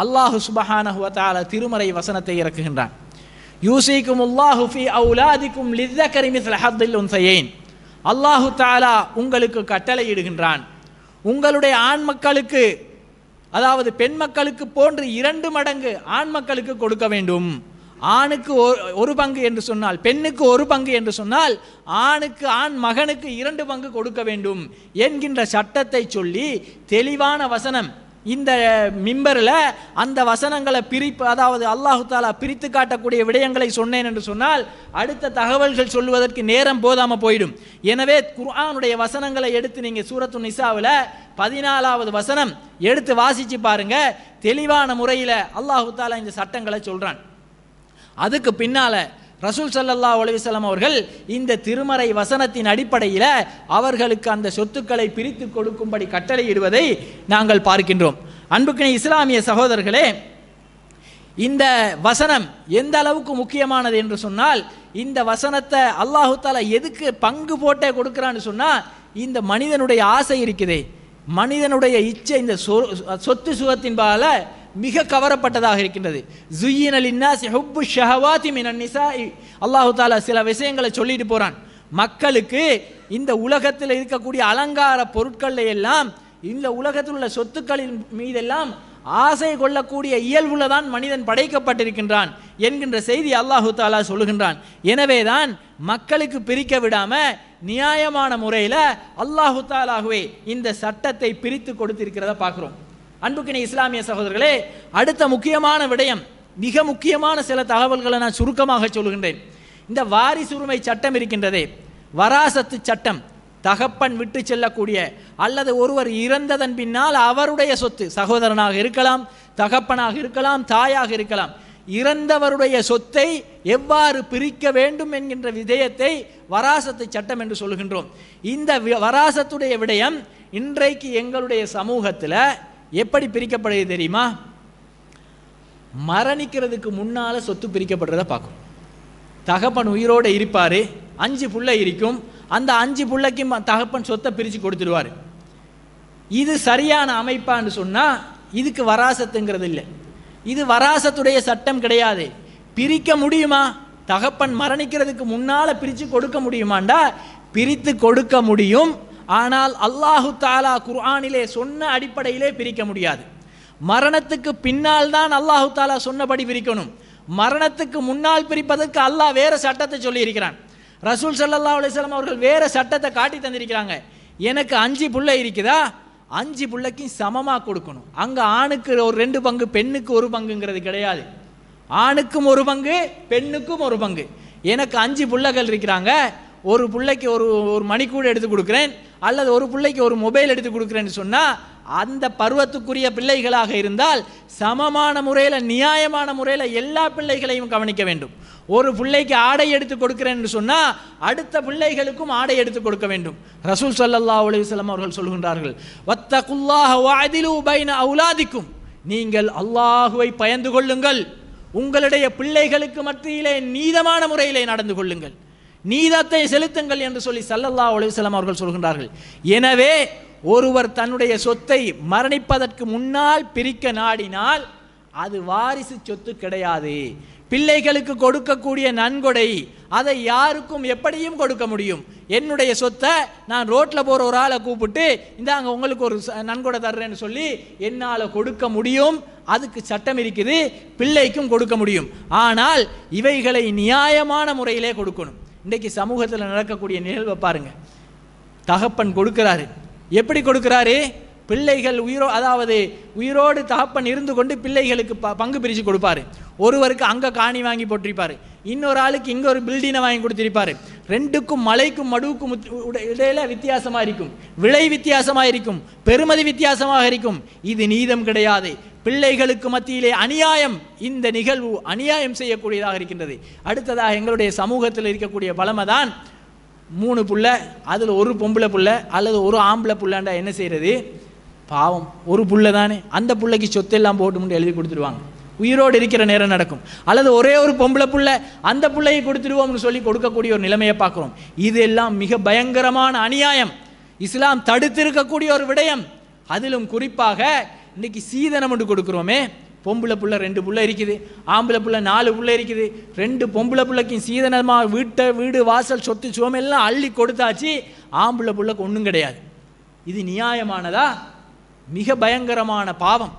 அல்லாஹு சுபஹான திருமறை வசனத்தை இறக்குகின்றான் யூசிக்கும் உல்லாஹு ஃபி அவுலாதிக்கும் லித்தகரிமிஸ் ஹத்தில் உன்சையின் அல்லாஹு தாலா உங்களுக்கு கட்டளையிடுகின்றான் உங்களுடைய ஆண் மக்களுக்கு அதாவது பெண் மக்களுக்கு போன்று இரண்டு மடங்கு ஆண் மக்களுக்கு கொடுக்க வேண்டும் ஆணுக்கு ஒரு பங்கு என்று சொன்னால் பெண்ணுக்கு ஒரு பங்கு என்று சொன்னால் ஆணுக்கு ஆண் மகனுக்கு இரண்டு பங்கு கொடுக்க வேண்டும் என்கின்ற சட்டத்தை சொல்லி தெளிவான வசனம் இந்த மிம்பரில் அந்த வசனங்களை பிரிப்பு அதாவது அல்லாஹு தாலா பிரித்து காட்டக்கூடிய விடயங்களை சொன்னேன் என்று சொன்னால் அடுத்த தகவல்கள் சொல்வதற்கு நேரம் போதாமல் போயிடும் எனவே குர்ஆனுடைய வசனங்களை எடுத்து நீங்கள் சூரத்து நிசாவில் பதினாலாவது வசனம் எடுத்து வாசித்து பாருங்க தெளிவான முறையில் அல்லாஹு தாலா இந்த சட்டங்களை சொல்கிறான் அதுக்கு பின்னால் ரசூல் சல்லல்லா ஒலிவிசலம் அவர்கள் இந்த திருமறை வசனத்தின் அடிப்படையில் அவர்களுக்கு அந்த சொத்துக்களை பிரித்து கொடுக்கும்படி கட்டளையிடுவதை நாங்கள் பார்க்கின்றோம் அன்புக்கினை இஸ்லாமிய சகோதரர்களே இந்த வசனம் எந்த அளவுக்கு முக்கியமானது என்று சொன்னால் இந்த வசனத்தை அல்லாஹு தாலா எதுக்கு பங்கு போட்டே கொடுக்குறான்னு சொன்னால் இந்த மனிதனுடைய ஆசை இருக்குது மனிதனுடைய இச்சை இந்த சொத்து சுகத்தின்பால மிக கவரப்பட்டதாக இருக்கின்றது ஜுயினலின்னாசி ஹுப்பு ஷஹவாதி மினன் நிசாஇ அல்லாஹு தாலா சில விஷயங்களை சொல்லிட்டு போகிறான் மக்களுக்கு இந்த உலகத்தில் இருக்கக்கூடிய அலங்கார பொருட்களில் எல்லாம் இந்த உலகத்தில் உள்ள சொத்துக்களின் மீதெல்லாம் ஆசை கொள்ளக்கூடிய இயல்புல தான் மனிதன் படைக்கப்பட்டிருக்கின்றான் என்கின்ற செய்தி அல்லாஹு தாலா சொல்லுகின்றான் தான் மக்களுக்கு பிரிக்க விடாம நியாயமான முறையில் அல்லாஹு தாலாகவே இந்த சட்டத்தை பிரித்து கொடுத்திருக்கிறத பார்க்குறோம் அன்புக்கினை இஸ்லாமிய சகோதரர்களே அடுத்த முக்கியமான விடயம் மிக முக்கியமான சில தகவல்களை நான் சுருக்கமாக சொல்கின்றேன் இந்த வாரிசுரிமை சட்டம் இருக்கின்றதே வராசத்து சட்டம் தகப்பன் விட்டு செல்லக்கூடிய அல்லது ஒருவர் இறந்ததன் பின்னால் அவருடைய சொத்து சகோதரனாக இருக்கலாம் தகப்பனாக இருக்கலாம் தாயாக இருக்கலாம் இறந்தவருடைய சொத்தை எவ்வாறு பிரிக்க வேண்டும் என்கின்ற விதயத்தை வராசத்து சட்டம் என்று சொல்கின்றோம் இந்த வராசத்துடைய விடயம் இன்றைக்கு எங்களுடைய சமூகத்தில் எப்படி பிரிக்கப்படுது தெரியுமா மரணிக்கிறதுக்கு முன்னால் சொத்து பிரிக்கப்படுறத பார்க்கும் தகப்பன் உயிரோடு இருப்பார் அஞ்சு புள்ளை இருக்கும் அந்த அஞ்சு புள்ளைக்கும் தகப்பன் சொத்தை பிரித்து கொடுத்துடுவார் இது சரியான அமைப்பான்னு சொன்னால் இதுக்கு வராசத்துங்கிறது இல்லை இது வராசத்துடைய சட்டம் கிடையாது பிரிக்க முடியுமா தகப்பன் மரணிக்கிறதுக்கு முன்னால் பிரித்து கொடுக்க முடியுமாண்டா பிரித்து கொடுக்க முடியும் ஆனால் அல்லாஹு தாலா குர்ஆனிலே சொன்ன அடிப்படையிலே பிரிக்க முடியாது மரணத்துக்கு பின்னால் தான் அல்லாஹு தாலா சொன்னபடி பிரிக்கணும் மரணத்துக்கு முன்னால் பிரிப்பதற்கு அல்லாஹ் வேறு சட்டத்தை சொல்லியிருக்கிறான் ரசூல் சல்லா அலிஸ்லாம் அவர்கள் வேறு சட்டத்தை காட்டி தந்திருக்கிறாங்க எனக்கு அஞ்சு பிள்ளை இருக்குதா அஞ்சு பிள்ளைக்கும் சமமாக கொடுக்கணும் அங்கே ஆணுக்கு ஒரு ரெண்டு பங்கு பெண்ணுக்கு ஒரு பங்குங்கிறது கிடையாது ஆணுக்கும் ஒரு பங்கு பெண்ணுக்கும் ஒரு பங்கு எனக்கு அஞ்சு பிள்ளைகள் இருக்கிறாங்க ஒரு பிள்ளைக்கு ஒரு ஒரு மணிக்கூட எடுத்து கொடுக்குறேன் அல்லது ஒரு பிள்ளைக்கு ஒரு மொபைல் எடுத்து கொடுக்குறேன்னு சொன்னால் அந்த பருவத்துக்குரிய பிள்ளைகளாக இருந்தால் சமமான முறையில் நியாயமான முறையில் எல்லா பிள்ளைகளையும் கவனிக்க வேண்டும் ஒரு பிள்ளைக்கு ஆடை எடுத்து கொடுக்குறேன்னு சொன்னால் அடுத்த பிள்ளைகளுக்கும் ஆடை எடுத்து கொடுக்க வேண்டும் ரசூல் சல்லா அலுவலம் அவர்கள் சொல்கின்றார்கள் வத்த குல்லாஹ வாதிலு பைன அவுலாதிக்கும் நீங்கள் அல்லாஹுவை பயந்து கொள்ளுங்கள் உங்களுடைய பிள்ளைகளுக்கு மத்தியிலே நீதமான முறையிலே நடந்து கொள்ளுங்கள் நீதத்தை செலுத்துங்கள் என்று சொல்லி சல்லல்லா உலகம் அவர்கள் சொல்கின்றார்கள் எனவே ஒருவர் தன்னுடைய சொத்தை மரணிப்பதற்கு முன்னால் பிரிக்க நாடினால் அது வாரிசு சொத்து கிடையாது பிள்ளைகளுக்கு கொடுக்கக்கூடிய நன்கொடை அதை யாருக்கும் எப்படியும் கொடுக்க முடியும் என்னுடைய சொத்தை நான் ரோட்டில் போகிற ஒரு ஆளை கூப்பிட்டு இந்தாங்க உங்களுக்கு ஒரு நன்கொடை தர்றேன்னு சொல்லி என்னால் கொடுக்க முடியும் அதுக்கு சட்டம் இருக்குது பிள்ளைக்கும் கொடுக்க முடியும் ஆனால் இவைகளை நியாயமான முறையிலே கொடுக்கணும் இன்றைக்கு சமூகத்தில் நடக்கக்கூடிய நிகழ்வை பாருங்கள் தகப்பன் கொடுக்கிறாரு எப்படி கொடுக்கிறாரு பிள்ளைகள் உயிரோ அதாவது உயிரோடு தகப்பன் இருந்து கொண்டு பிள்ளைகளுக்கு ப பங்கு பிரித்து கொடுப்பாரு ஒருவருக்கு அங்கே காணி வாங்கி போட்டிருப்பார் இன்னொரு ஆளுக்கு இங்கே ஒரு பில்டிங்கை வாங்கி கொடுத்திருப்பார் ரெண்டுக்கும் மலைக்கும் மடுவுக்கும் இடையில வித்தியாசமாக இருக்கும் விலை வித்தியாசமாக இருக்கும் பெருமதி வித்தியாசமாக இருக்கும் இது நீதம் கிடையாது பிள்ளைகளுக்கு மத்தியிலே அநியாயம் இந்த நிகழ்வு அநியாயம் செய்யக்கூடியதாக இருக்கின்றது அடுத்ததாக எங்களுடைய சமூகத்தில் இருக்கக்கூடிய பலமை தான் மூணு புள்ள அதில் ஒரு பொம்பளை புள்ள அல்லது ஒரு ஆம்பளை புள்ளாண்டா என்ன செய்கிறது பாவம் ஒரு புள்ள தானே அந்த பிள்ளைக்கு சொத்தெல்லாம் முடி எழுதி கொடுத்துருவாங்க உயிரோடு இருக்கிற நேரம் நடக்கும் அல்லது ஒரே ஒரு பொம்பளை புள்ள அந்த பிள்ளையை கொடுத்துருவோம்னு சொல்லி கொடுக்கக்கூடிய ஒரு நிலைமையை பார்க்குறோம் இது எல்லாம் மிக பயங்கரமான அநியாயம் இஸ்லாம் தடுத்திருக்கக்கூடிய ஒரு விடயம் அதிலும் குறிப்பாக இன்னைக்கு சீதனம் ஒன்று கொடுக்குறோமே பொம்பளை புள்ள ரெண்டு புள்ள இருக்குது ஆம்பளை புள்ள நாலு புள்ள இருக்குது ரெண்டு பொம்பளை பிள்ளைக்கும் சீதனமாக வீட்டை வீடு வாசல் சொத்து சுவமெல்லாம் அள்ளி கொடுத்தாச்சு ஆம்பளை புள்ளக்கு ஒன்றும் கிடையாது இது நியாயமானதா மிக பயங்கரமான பாவம்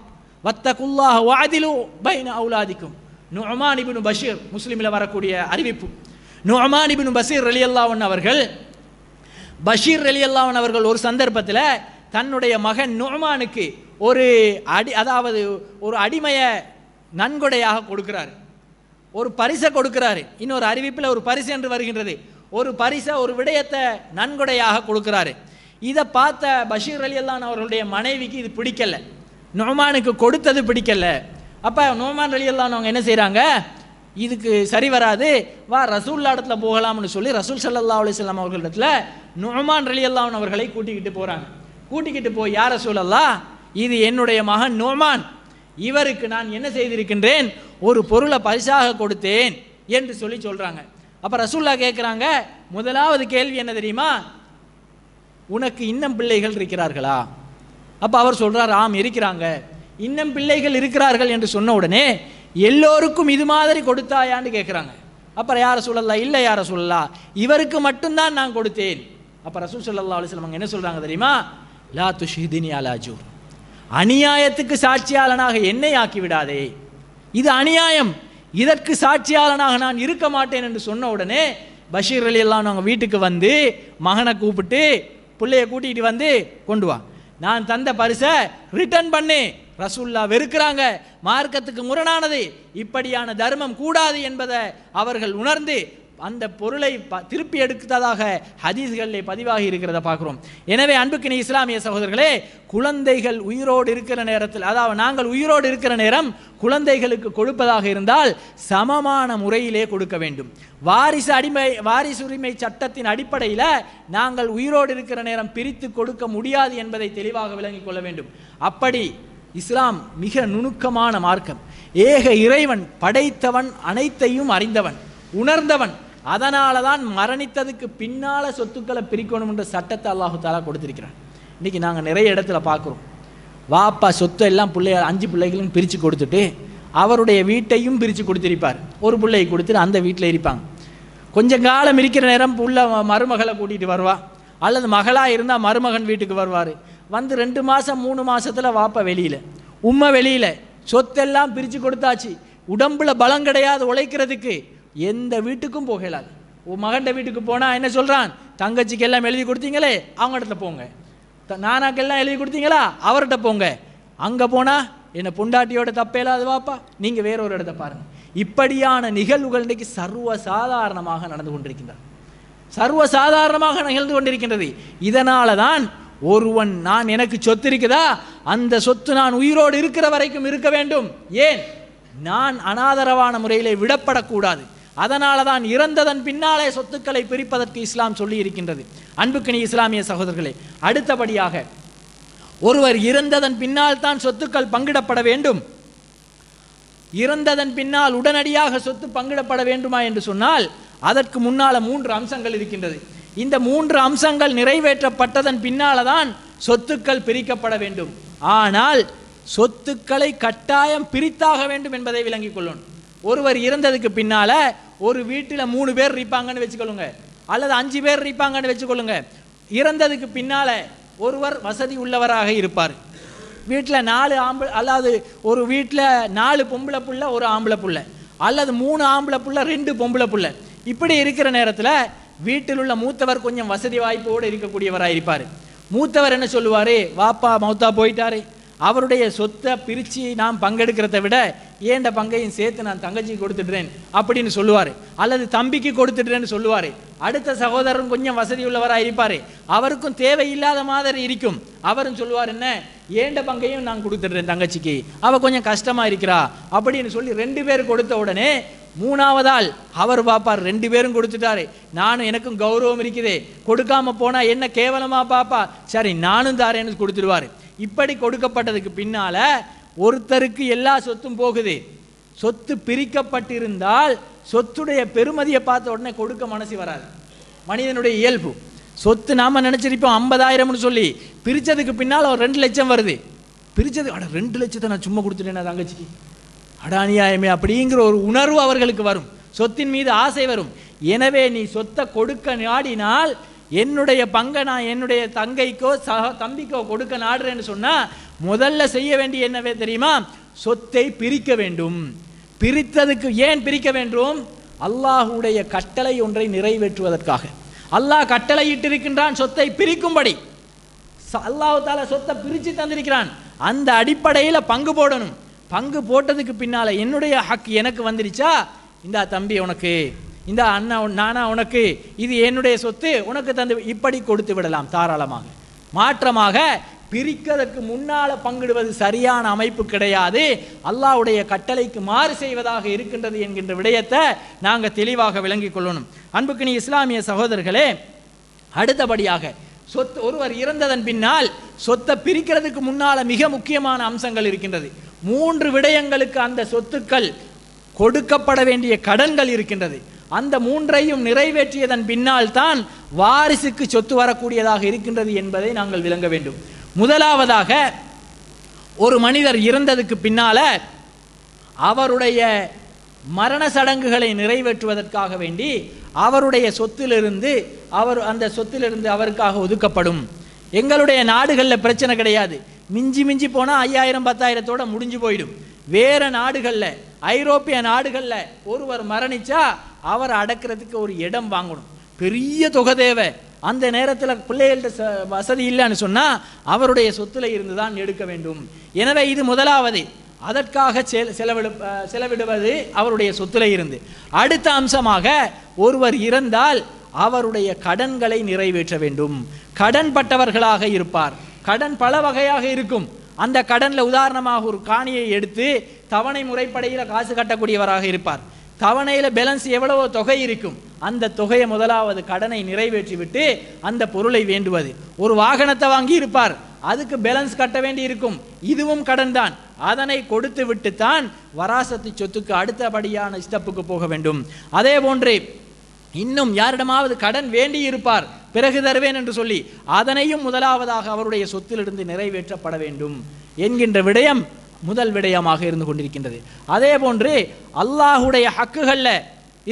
வத்த குல்லாக வாதிலு பைன அவுலாதிக்கும் நுஹமான் பஷீர் முஸ்லீமில் வரக்கூடிய அறிவிப்பு நுஹமான் பஷீர் அலி அல்லாவன் அவர்கள் பஷீர் அலி அல்லாவன் அவர்கள் ஒரு சந்தர்ப்பத்தில் தன்னுடைய மகன் நுஹமானுக்கு ஒரு அடி அதாவது ஒரு அடிமையை நன்கொடையாக கொடுக்கிறார் ஒரு பரிசை கொடுக்கிறாரு இன்னொரு அறிவிப்பில் ஒரு பரிசு என்று வருகின்றது ஒரு பரிசை ஒரு விடயத்தை நன்கொடையாக கொடுக்கிறாரு இதை பார்த்த பஷீர் அலி அல்லான் அவர்களுடைய மனைவிக்கு இது பிடிக்கல நோமானுக்கு கொடுத்தது பிடிக்கல அப்போ நோமான் அலி அல்லான் அவங்க என்ன செய்கிறாங்க இதுக்கு சரி வராது வா ரசூல்லா இடத்துல போகலாம்னு சொல்லி ரசூல் சல்லா அலிஸ்லாம் அவர்களிடத்தில் நுமான் அலி அல்லான் அவர்களை கூட்டிக்கிட்டு போகிறாங்க கூட்டிக்கிட்டு போய் யார் அல்லா இது என்னுடைய மகன் நோமான் இவருக்கு நான் என்ன செய்திருக்கின்றேன் ஒரு பொருளை பரிசாக கொடுத்தேன் என்று சொல்லி சொல்கிறாங்க அப்போ ரசூல்லா கேட்குறாங்க முதலாவது கேள்வி என்ன தெரியுமா உனக்கு இன்னும் பிள்ளைகள் இருக்கிறார்களா அப்போ அவர் சொல்கிறார் ஆம் இருக்கிறாங்க இன்னும் பிள்ளைகள் இருக்கிறார்கள் என்று சொன்ன உடனே எல்லோருக்கும் இது மாதிரி கொடுத்தாயான்னு கேட்குறாங்க அப்புறம் யாரை சொல்லலாம் இல்லை யாரை சொல்லலாம் இவருக்கு மட்டும்தான் நான் கொடுத்தேன் அப்போ ரசூல் சொல்லா அலுவலம் என்ன சொல்கிறாங்க தெரியுமா லா துஷிதினி அலாஜூர் அநியாயத்துக்கு சாட்சியாளனாக என்னை ஆக்கிவிடாதே இது அநியாயம் இதற்கு சாட்சியாளனாக நான் இருக்க மாட்டேன் என்று சொன்ன உடனே பஷீர் அலி எல்லாம் அவங்க வீட்டுக்கு வந்து மகனை கூப்பிட்டு பிள்ளைய கூட்டிகிட்டு வந்து கொண்டு வா நான் தந்த பரிசை ரிட்டர்ன் பண்ணு ரசூல்லா வெறுக்கிறாங்க மார்க்கத்துக்கு முரணானது இப்படியான தர்மம் கூடாது என்பதை அவர்கள் உணர்ந்து அந்த பொருளை ப திருப்பி எடுத்ததாக ஹதீஸ்களில் பதிவாகி இருக்கிறத பார்க்குறோம் எனவே அன்புக்கினி இஸ்லாமிய சகோதரர்களே குழந்தைகள் உயிரோடு இருக்கிற நேரத்தில் அதாவது நாங்கள் உயிரோடு இருக்கிற நேரம் குழந்தைகளுக்கு கொடுப்பதாக இருந்தால் சமமான முறையிலே கொடுக்க வேண்டும் வாரிசு அடிமை வாரிசு உரிமை சட்டத்தின் அடிப்படையில் நாங்கள் உயிரோடு இருக்கிற நேரம் பிரித்து கொடுக்க முடியாது என்பதை தெளிவாக விளங்கிக் கொள்ள வேண்டும் அப்படி இஸ்லாம் மிக நுணுக்கமான மார்க்கம் ஏக இறைவன் படைத்தவன் அனைத்தையும் அறிந்தவன் உணர்ந்தவன் அதனால தான் மரணித்ததுக்கு பின்னால் சொத்துக்களை பிரிக்கணும்ன்ற சட்டத்தை அல்லாஹு தாலா கொடுத்துருக்கிறான் இன்றைக்கி நாங்கள் நிறைய இடத்துல பார்க்குறோம் வாப்பா சொத்து எல்லாம் பிள்ளைய அஞ்சு பிள்ளைகளும் பிரித்து கொடுத்துட்டு அவருடைய வீட்டையும் பிரித்து கொடுத்துருப்பார் ஒரு பிள்ளையை கொடுத்துட்டு அந்த வீட்டில் இருப்பாங்க கொஞ்சம் காலம் இருக்கிற நேரம் புள்ள மருமகளை கூட்டிகிட்டு வருவா அல்லது மகளாக இருந்தால் மருமகன் வீட்டுக்கு வருவார் வந்து ரெண்டு மாதம் மூணு மாதத்தில் வாப்பா வெளியில் உம்மை வெளியில் சொத்தெல்லாம் பிரித்து கொடுத்தாச்சு உடம்பில் பலம் கிடையாது உழைக்கிறதுக்கு எந்த வீட்டுக்கும் போக இயலாது உன் மகன்ட வீட்டுக்கு போனால் என்ன சொல்கிறான் தங்கச்சிக்கு எல்லாம் எழுதி கொடுத்தீங்களே அவங்க இடத்துல போங்க நானாக்கெல்லாம் எழுதி கொடுத்தீங்களா அவர்கிட்ட போங்க அங்கே போனால் என்னை பொண்டாட்டியோட தப்பே இல்லாது வாப்பா நீங்கள் வேறொரு இடத்த பாருங்கள் இப்படியான நிகழ்வுகள் இன்றைக்கு சர்வ சாதாரணமாக நடந்து கொண்டிருக்கின்றன சர்வ சாதாரணமாக நிகழ்ந்து கொண்டிருக்கின்றது இதனால தான் ஒருவன் நான் எனக்கு சொத்து இருக்குதா அந்த சொத்து நான் உயிரோடு இருக்கிற வரைக்கும் இருக்க வேண்டும் ஏன் நான் அனாதரவான முறையிலே விடப்படக்கூடாது அதனால தான் இறந்ததன் பின்னாலே சொத்துக்களை பிரிப்பதற்கு இஸ்லாம் சொல்லி இருக்கின்றது அன்புக்கினி இஸ்லாமிய சகோதரர்களே அடுத்தபடியாக ஒருவர் இறந்ததன் பின்னால் தான் சொத்துக்கள் பங்கிடப்பட வேண்டும் இறந்ததன் பின்னால் உடனடியாக சொத்து பங்கிடப்பட வேண்டுமா என்று சொன்னால் அதற்கு முன்னால மூன்று அம்சங்கள் இருக்கின்றது இந்த மூன்று அம்சங்கள் நிறைவேற்றப்பட்டதன் பின்னால தான் சொத்துக்கள் பிரிக்கப்பட வேண்டும் ஆனால் சொத்துக்களை கட்டாயம் பிரித்தாக வேண்டும் என்பதை விளங்கிக் கொள்ளணும் ஒருவர் இறந்ததுக்கு பின்னால ஒரு வீட்டில் மூணு பேர் இருப்பாங்கன்னு வச்சுக்கொள்ளுங்க அல்லது அஞ்சு பேர் இருப்பாங்கன்னு வச்சுக்கொள்ளுங்க இறந்ததுக்கு பின்னால் ஒருவர் வசதி உள்ளவராக இருப்பார் வீட்டில் நாலு ஆம்பளை அல்லாது ஒரு வீட்டில் நாலு பொம்பளை புள்ள ஒரு ஆம்பளை புள்ள அல்லது மூணு ஆம்பளை புள்ள ரெண்டு பொம்பளை புள்ள இப்படி இருக்கிற நேரத்தில் வீட்டில் உள்ள மூத்தவர் கொஞ்சம் வசதி வாய்ப்போடு இருக்கக்கூடியவராக இருப்பார் மூத்தவர் என்ன சொல்லுவார் வாப்பா மௌத்தா போயிட்டாரே அவருடைய சொத்தை பிரித்து நான் பங்கெடுக்கிறத விட ஏண்ட பங்கையும் சேர்த்து நான் தங்கச்சிக்கு கொடுத்துடுறேன் அப்படின்னு சொல்லுவார் அல்லது தம்பிக்கு கொடுத்துடுறேன்னு சொல்லுவார் அடுத்த சகோதரரும் கொஞ்சம் வசதி உள்ளவராக இருப்பார் அவருக்கும் தேவையில்லாத மாதிரி இருக்கும் அவரும் சொல்லுவார் என்ன ஏண்ட பங்கையும் நான் கொடுத்துடுறேன் தங்கச்சிக்கு அவள் கொஞ்சம் கஷ்டமாக இருக்கிறா அப்படின்னு சொல்லி ரெண்டு பேர் கொடுத்த உடனே மூணாவதால் அவர் பாப்பார் ரெண்டு பேரும் கொடுத்துட்டாரு நானும் எனக்கும் கௌரவம் இருக்குது கொடுக்காம போனால் என்ன கேவலமாக பாப்பா சரி நானும் தாரேன்னு கொடுத்துடுவார் இப்படி கொடுக்கப்பட்டதுக்கு பின்னால் ஒருத்தருக்கு எல்லா சொத்தும் போகுது சொத்து பிரிக்கப்பட்டிருந்தால் சொத்துடைய பெருமதியை பார்த்த உடனே கொடுக்க மனசு வராது மனிதனுடைய இயல்பு சொத்து நாம் நினச்சிருப்போம் ஐம்பதாயிரம்னு சொல்லி பிரித்ததுக்கு பின்னால் ஒரு ரெண்டு லட்சம் வருது பிரித்தது அட ரெண்டு லட்சத்தை நான் சும்மா கொடுத்துட்டேன் தங்கச்சிக்கு அடானியாயமே அப்படிங்கிற ஒரு உணர்வு அவர்களுக்கு வரும் சொத்தின் மீது ஆசை வரும் எனவே நீ சொத்தை கொடுக்க நாடினால் என்னுடைய பங்கை நான் என்னுடைய தங்கைக்கோ சக தம்பிக்கோ கொடுக்க நாடுறேன்னு சொன்னால் முதல்ல செய்ய வேண்டிய என்னவே தெரியுமா சொத்தை பிரிக்க வேண்டும் பிரித்ததுக்கு ஏன் பிரிக்க வேண்டும் அல்லாஹுடைய கட்டளை ஒன்றை நிறைவேற்றுவதற்காக அல்லாஹ் கட்டளையிட்டிருக்கின்றான் சொத்தை பிரிக்கும்படி அல்லாஹு தால சொத்தை பிரித்து தந்திருக்கிறான் அந்த அடிப்படையில் பங்கு போடணும் பங்கு போட்டதுக்கு பின்னால் என்னுடைய ஹக்கு எனக்கு வந்துருச்சா இந்த தம்பி உனக்கு இந்த அண்ணா நானா உனக்கு இது என்னுடைய சொத்து உனக்கு தந்து இப்படி கொடுத்து விடலாம் தாராளமாக மாற்றமாக பிரிக்கிறதுக்கு முன்னால் பங்கிடுவது சரியான அமைப்பு கிடையாது அல்லாவுடைய கட்டளைக்கு மாறு செய்வதாக இருக்கின்றது என்கின்ற விடயத்தை நாங்கள் தெளிவாக விளங்கிக் கொள்ளணும் அன்புக்கு நீ இஸ்லாமிய சகோதரர்களே அடுத்தபடியாக சொத்து ஒருவர் இறந்ததன் பின்னால் சொத்தை பிரிக்கிறதுக்கு முன்னால் மிக முக்கியமான அம்சங்கள் இருக்கின்றது மூன்று விடயங்களுக்கு அந்த சொத்துக்கள் கொடுக்கப்பட வேண்டிய கடன்கள் இருக்கின்றது அந்த மூன்றையும் நிறைவேற்றியதன் பின்னால் தான் வாரிசுக்கு சொத்து வரக்கூடியதாக இருக்கின்றது என்பதை நாங்கள் விளங்க வேண்டும் முதலாவதாக ஒரு மனிதர் இறந்ததுக்கு பின்னால அவருடைய மரண சடங்குகளை நிறைவேற்றுவதற்காக வேண்டி அவருடைய சொத்திலிருந்து அவர் அந்த சொத்திலிருந்து அவருக்காக ஒதுக்கப்படும் எங்களுடைய நாடுகளில் பிரச்சனை கிடையாது மிஞ்சி மிஞ்சி போனால் ஐயாயிரம் பத்தாயிரத்தோட முடிஞ்சு போயிடும் வேறு நாடுகளில் ஐரோப்பிய நாடுகளில் ஒருவர் மரணிச்சா அவரை அடக்கிறதுக்கு ஒரு இடம் வாங்கணும் பெரிய தொகை தேவை அந்த நேரத்தில் பிள்ளைகள்கிட்ட வசதி இல்லைன்னு சொன்னால் அவருடைய சொத்தில் இருந்து தான் எடுக்க வேண்டும் எனவே இது முதலாவது அதற்காக செலவிடு செலவிடுவது அவருடைய சொத்தில் இருந்து அடுத்த அம்சமாக ஒருவர் இறந்தால் அவருடைய கடன்களை நிறைவேற்ற வேண்டும் கடன்பட்டவர்களாக இருப்பார் கடன் பல வகையாக இருக்கும் அந்த கடனில் உதாரணமாக ஒரு காணியை எடுத்து தவணை முறைப்படையில் காசு கட்டக்கூடியவராக இருப்பார் தவணையில் பேலன்ஸ் எவ்வளவோ தொகை இருக்கும் அந்த தொகையை முதலாவது கடனை நிறைவேற்றி விட்டு அந்த பொருளை வேண்டுவது ஒரு வாகனத்தை வாங்கி இருப்பார் அதுக்கு பேலன்ஸ் கட்ட வேண்டி இருக்கும் இதுவும் கடன் தான் அதனை கொடுத்து விட்டுத்தான் வராசத்து சொத்துக்கு அடுத்தபடியான ஸ்டெப்புக்கு போக வேண்டும் அதே போன்றே இன்னும் யாரிடமாவது கடன் வேண்டி இருப்பார் பிறகு தருவேன் என்று சொல்லி அதனையும் முதலாவதாக அவருடைய சொத்திலிருந்து நிறைவேற்றப்பட வேண்டும் என்கின்ற விடயம் முதல் விடயமாக இருந்து கொண்டிருக்கின்றது அதே போன்று அல்லாஹுடைய ஹக்குகளில்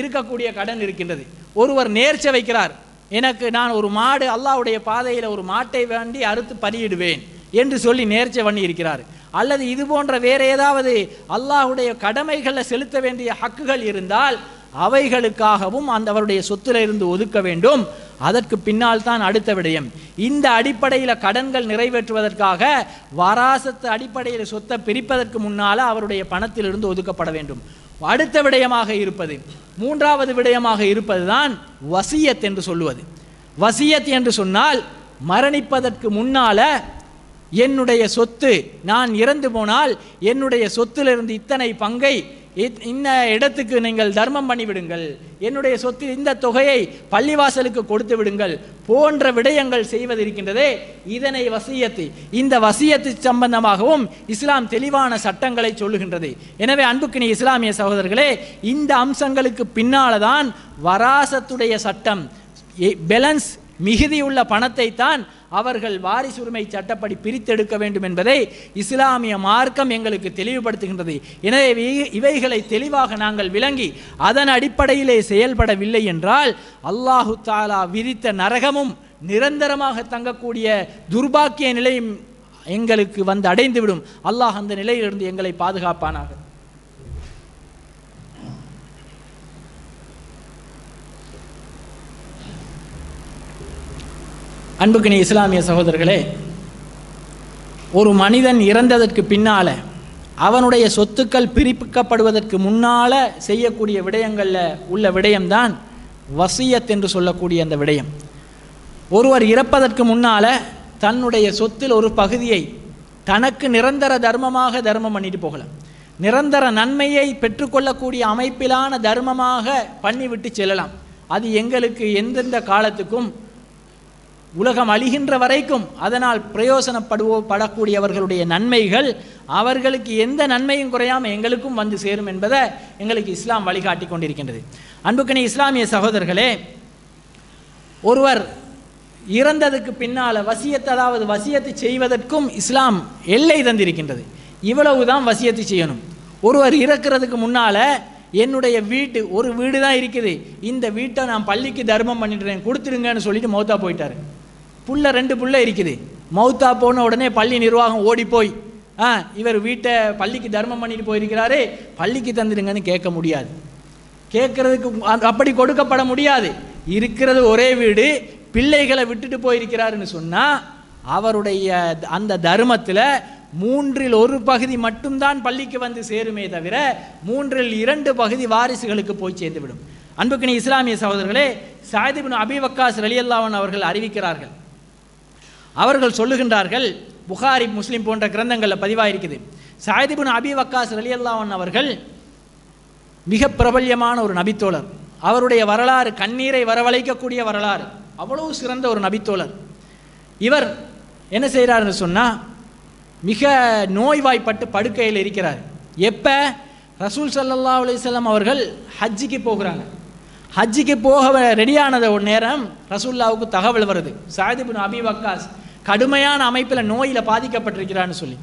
இருக்கக்கூடிய கடன் இருக்கின்றது ஒருவர் நேர்ச்சை வைக்கிறார் எனக்கு நான் ஒரு மாடு அல்லாஹுடைய பாதையில் ஒரு மாட்டை வேண்டி அறுத்து பலியிடுவேன் என்று சொல்லி நேர்ச்சை பண்ணி இருக்கிறார் அல்லது இது போன்ற வேறு ஏதாவது அல்லாஹுடைய கடமைகளில் செலுத்த வேண்டிய ஹக்குகள் இருந்தால் அவைகளுக்காகவும் அந்த அவருடைய இருந்து ஒதுக்க வேண்டும் அதற்கு பின்னால் தான் அடுத்த விடயம் இந்த அடிப்படையில் கடன்கள் நிறைவேற்றுவதற்காக வராசத்து அடிப்படையில் சொத்தை பிரிப்பதற்கு முன்னால் அவருடைய பணத்திலிருந்து ஒதுக்கப்பட வேண்டும் அடுத்த விடயமாக இருப்பது மூன்றாவது விடயமாக இருப்பது தான் வசியத் என்று சொல்லுவது வசியத் என்று சொன்னால் மரணிப்பதற்கு முன்னால் என்னுடைய சொத்து நான் இறந்து போனால் என்னுடைய சொத்திலிருந்து இத்தனை பங்கை இந்த இடத்துக்கு நீங்கள் தர்மம் பண்ணிவிடுங்கள் என்னுடைய சொத்தில் இந்த தொகையை பள்ளிவாசலுக்கு கொடுத்து விடுங்கள் போன்ற விடயங்கள் செய்வது இருக்கின்றதே இதனை வசியத்து இந்த வசியத்து சம்பந்தமாகவும் இஸ்லாம் தெளிவான சட்டங்களை சொல்லுகின்றது எனவே அன்புக்கினி இஸ்லாமிய சகோதரர்களே இந்த அம்சங்களுக்கு பின்னால்தான் வராசத்துடைய சட்டம் பேலன்ஸ் மிகுதியுள்ள பணத்தை தான் அவர்கள் வாரிசுரிமை சட்டப்படி பிரித்தெடுக்க வேண்டும் என்பதை இஸ்லாமிய மார்க்கம் எங்களுக்கு தெளிவுபடுத்துகின்றது எனவே இவைகளை தெளிவாக நாங்கள் விளங்கி அதன் அடிப்படையிலே செயல்படவில்லை என்றால் அல்லாஹு தாலா விதித்த நரகமும் நிரந்தரமாக தங்கக்கூடிய துர்பாக்கிய நிலையும் எங்களுக்கு வந்து அடைந்துவிடும் அல்லாஹ் அந்த நிலையிலிருந்து எங்களை பாதுகாப்பானாக அன்புக்கினி இஸ்லாமிய சகோதரர்களே ஒரு மனிதன் இறந்ததற்கு பின்னால் அவனுடைய சொத்துக்கள் பிரிப்பிக்கப்படுவதற்கு முன்னால் செய்யக்கூடிய விடயங்களில் உள்ள விடயம்தான் வசியத் என்று சொல்லக்கூடிய அந்த விடயம் ஒருவர் இறப்பதற்கு முன்னால் தன்னுடைய சொத்தில் ஒரு பகுதியை தனக்கு நிரந்தர தர்மமாக தர்மம் பண்ணிட்டு போகலாம் நிரந்தர நன்மையை பெற்றுக்கொள்ளக்கூடிய அமைப்பிலான தர்மமாக பண்ணிவிட்டு செல்லலாம் அது எங்களுக்கு எந்தெந்த காலத்துக்கும் உலகம் அழிகின்ற வரைக்கும் அதனால் பிரயோசனப்படுவோ படக்கூடியவர்களுடைய நன்மைகள் அவர்களுக்கு எந்த நன்மையும் குறையாமல் எங்களுக்கும் வந்து சேரும் என்பதை எங்களுக்கு இஸ்லாம் வழிகாட்டி கொண்டிருக்கின்றது அன்புக்கணி இஸ்லாமிய சகோதரர்களே ஒருவர் இறந்ததுக்கு பின்னால் வசியத்தை அதாவது வசியத்தை செய்வதற்கும் இஸ்லாம் எல்லை தந்திருக்கின்றது இவ்வளவு தான் செய்யணும் ஒருவர் இறக்கிறதுக்கு முன்னால் என்னுடைய வீட்டு ஒரு வீடு தான் இருக்குது இந்த வீட்டை நான் பள்ளிக்கு தர்மம் பண்ணிட்டுறேன் கொடுத்துருங்கன்னு சொல்லிட்டு மௌத்தா போயிட்டார் புள்ள ரெண்டு புள்ள இருக்குது மௌத்தா போன உடனே பள்ளி நிர்வாகம் ஓடி போய் ஆ இவர் வீட்டை பள்ளிக்கு தர்மம் பண்ணிட்டு போயிருக்கிறாரு பள்ளிக்கு தந்துடுங்கன்னு கேட்க முடியாது கேட்குறதுக்கு அப்படி கொடுக்கப்பட முடியாது இருக்கிறது ஒரே வீடு பிள்ளைகளை விட்டுட்டு போயிருக்கிறாருன்னு சொன்னால் அவருடைய அந்த தர்மத்தில் மூன்றில் ஒரு பகுதி மட்டும்தான் பள்ளிக்கு வந்து சேருமே தவிர மூன்றில் இரண்டு பகுதி வாரிசுகளுக்கு போய் சேர்ந்துவிடும் அன்புக்கினி இஸ்லாமிய சகோதரர்களே சாயிபின் அபி வக்காஸ் ரலியல்லாவன் அவர்கள் அறிவிக்கிறார்கள் அவர்கள் சொல்லுகின்றார்கள் புகாரி முஸ்லீம் போன்ற கிரந்தங்களில் பதிவாயிருக்குது சாயதிபுன் அபி வக்காஸ் அலி அல்லாவன் அவர்கள் மிக பிரபல்யமான ஒரு நபித்தோழர் அவருடைய வரலாறு கண்ணீரை வரவழைக்கக்கூடிய வரலாறு அவ்வளவு சிறந்த ஒரு நபித்தோழர் இவர் என்ன செய்கிறாருன்னு சொன்னால் மிக நோய்வாய்ப்பட்டு படுக்கையில் இருக்கிறார் எப்போ ரசூல் சல்லா அலிசல்லாம் அவர்கள் ஹஜ்ஜிக்கு போகிறாங்க ஹஜ்ஜிக்கு போக ரெடியானத ஒரு நேரம் ரசூல்லாவுக்கு தகவல் வருது சாயதிபின் அபி வக்காஸ் கடுமையான அமைப்பில் நோயில் பாதிக்கப்பட்டிருக்கிறான்னு சொல்லி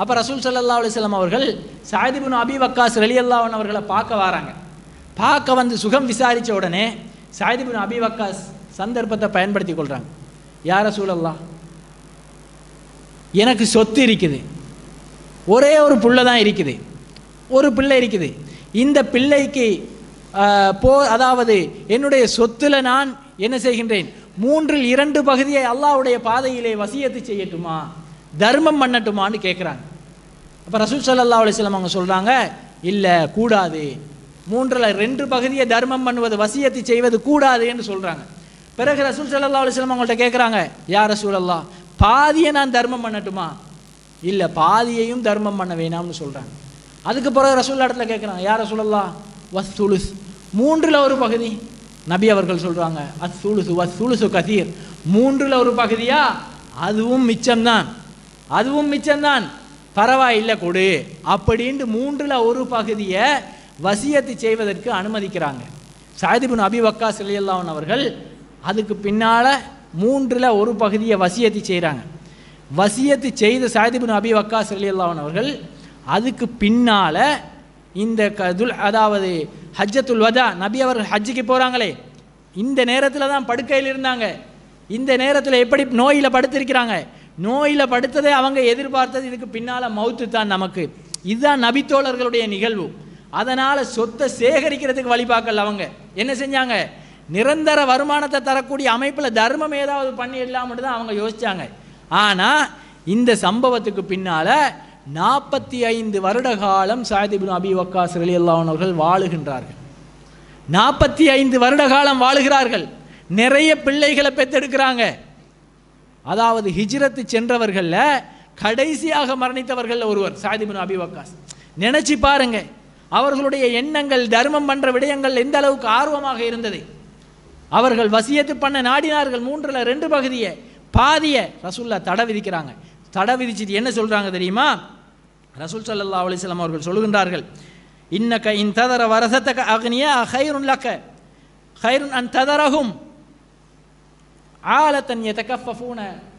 அப்போ ரசூல் சல்லா அலிஸ்லாம் அவர்கள் சாயதிபுன் அபி வக்காஸ் அலி அல்லாவன் அவர்களை பார்க்க வராங்க பார்க்க வந்து சுகம் விசாரித்த உடனே சாயதிபுன் அபி வக்காஸ் சந்தர்ப்பத்தை பயன்படுத்தி கொள்கிறாங்க யார் ரசூலல்லா எனக்கு சொத்து இருக்குது ஒரே ஒரு பிள்ளை தான் இருக்குது ஒரு பிள்ளை இருக்குது இந்த பிள்ளைக்கு போ அதாவது என்னுடைய சொத்தில் நான் என்ன செய்கின்றேன் மூன்றில் இரண்டு பகுதியை அல்லாவுடைய பாதையிலே வசியத்து செய்யட்டுமா தர்மம் பண்ணட்டுமான்னு கேட்குறாங்க அப்போ ரசூல் சல்லா அலிஸ்லாம் அவங்க சொல்கிறாங்க இல்லை கூடாது மூன்றில் ரெண்டு பகுதியை தர்மம் பண்ணுவது வசியத்தை செய்வது கூடாது என்று சொல்கிறாங்க பிறகு ரசூல் சல்லா அலிஸ்லாம் அவங்கள்ட்ட கேட்குறாங்க யார் ரசூல் அல்லா பாதியை நான் தர்மம் பண்ணட்டுமா இல்லை பாதியையும் தர்மம் பண்ண வேணாம்னு சொல்கிறாங்க அதுக்கு பிறகு ரசூல் இடத்துல கேட்குறாங்க யார் வஸ் துளுஸ் மூன்றில் ஒரு பகுதி நபி அவர்கள் சொல்கிறாங்க அத் சூலுசு அத் சூலுசு கதீர் மூன்றில் ஒரு பகுதியா அதுவும் மிச்சம்தான் அதுவும் மிச்சம்தான் பரவாயில்லை கொடு அப்படின்ட்டு மூன்றில் ஒரு பகுதியை வசியத்து செய்வதற்கு அனுமதிக்கிறாங்க சாதிபின் அபி வக்கா சிலையல்லாவன் அவர்கள் அதுக்கு பின்னால் மூன்றில் ஒரு பகுதியை வசியத்து செய்கிறாங்க வசியத்து செய்த சாதிபின் அபி வக்கா சிலையல்லாவன் அவர்கள் அதுக்கு பின்னால் இந்த கதுல் அதாவது ஹஜ்ஜத்துல் வதா நபி அவர்கள் ஹஜ்ஜுக்கு போகிறாங்களே இந்த நேரத்தில் தான் படுக்கையில் இருந்தாங்க இந்த நேரத்தில் எப்படி நோயில் படுத்திருக்கிறாங்க நோயில் படுத்ததை அவங்க எதிர்பார்த்தது இதுக்கு பின்னால் மவுத்து தான் நமக்கு இதுதான் நபித்தோழர்களுடைய நிகழ்வு அதனால் சொத்தை சேகரிக்கிறதுக்கு வழிபாக்கல் அவங்க என்ன செஞ்சாங்க நிரந்தர வருமானத்தை தரக்கூடிய அமைப்பில் தர்மம் ஏதாவது பண்ணி தான் அவங்க யோசித்தாங்க ஆனால் இந்த சம்பவத்துக்கு பின்னால் நாற்பத்தி ஐந்து வருட காலம் சாயதிபின் அபி வக்காஸ் அலி அவர்கள் வாழுகின்றார்கள் நாற்பத்தி ஐந்து வருட காலம் வாழுகிறார்கள் நிறைய பிள்ளைகளை பெற்றெடுக்கிறாங்க அதாவது ஹிஜ்ரத்து சென்றவர்களில் கடைசியாக மரணித்தவர்களில் ஒருவர் சாதிபின் அபி வக்காஸ் நினச்சி பாருங்க அவர்களுடைய எண்ணங்கள் தர்மம் பண்ணுற விடயங்கள் எந்த அளவுக்கு ஆர்வமாக இருந்தது அவர்கள் வசியத்து பண்ண நாடினார்கள் மூன்றில் ரெண்டு பகுதியை பாதியை ரசூல்லா தடை விதிக்கிறாங்க தடை விதிச்சுட்டு என்ன சொல்கிறாங்க தெரியுமா ரசூல் சல்லா அலிஸ்லாம் அவர்கள் சொல்கின்றார்கள் இன்னக்க இன் ததர வரசத்தக்க அக்னியா ஹைருன் லக்க ஹைருன் அன் ததரகும் ஆலத்தன் எதகஃபூன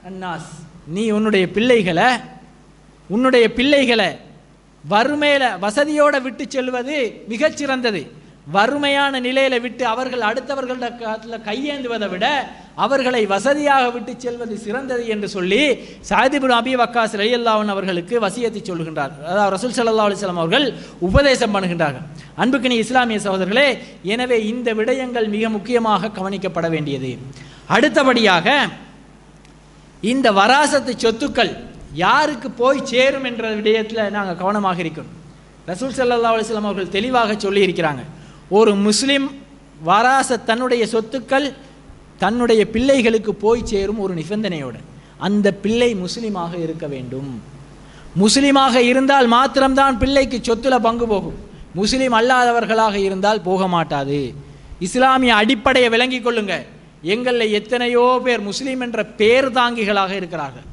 அன்னாஸ் நீ உன்னுடைய பிள்ளைகளை உன்னுடைய பிள்ளைகளை வறுமையில் வசதியோடு விட்டு செல்வது மிகச்சிறந்தது வறுமையான நிலையில விட்டு அவர்கள் அடுத்தவர்களிடத்தில் கையேந்துவதை விட அவர்களை வசதியாக விட்டு செல்வது சிறந்தது என்று சொல்லி சாதிபுர் அபி வக்காஸ் ரலியல்லாவன் அவர்களுக்கு வசியத்தை சொல்கின்றார் அதாவது ரசூல் சல்லா அலிஸ்லாம் அவர்கள் உபதேசம் பண்ணுகின்றார்கள் அன்புக்கினி இஸ்லாமிய சகோதரர்களே எனவே இந்த விடயங்கள் மிக முக்கியமாக கவனிக்கப்பட வேண்டியது அடுத்தபடியாக இந்த வராசத்து சொத்துக்கள் யாருக்கு போய் சேரும் என்ற விடயத்தில் நாங்கள் கவனமாக இருக்கணும் ரசூல் சல்லா அலுவலாம் அவர்கள் தெளிவாக சொல்லியிருக்கிறாங்க ஒரு முஸ்லீம் வராச தன்னுடைய சொத்துக்கள் தன்னுடைய பிள்ளைகளுக்கு போய் சேரும் ஒரு நிபந்தனையோடு அந்த பிள்ளை முஸ்லீமாக இருக்க வேண்டும் முஸ்லீமாக இருந்தால் மாத்திரம்தான் பிள்ளைக்கு சொத்துல பங்கு போகும் முஸ்லீம் அல்லாதவர்களாக இருந்தால் போக மாட்டாது இஸ்லாமிய அடிப்படையை விளங்கி கொள்ளுங்க எங்களில் எத்தனையோ பேர் முஸ்லீம் என்ற பேர் தாங்கிகளாக இருக்கிறார்கள்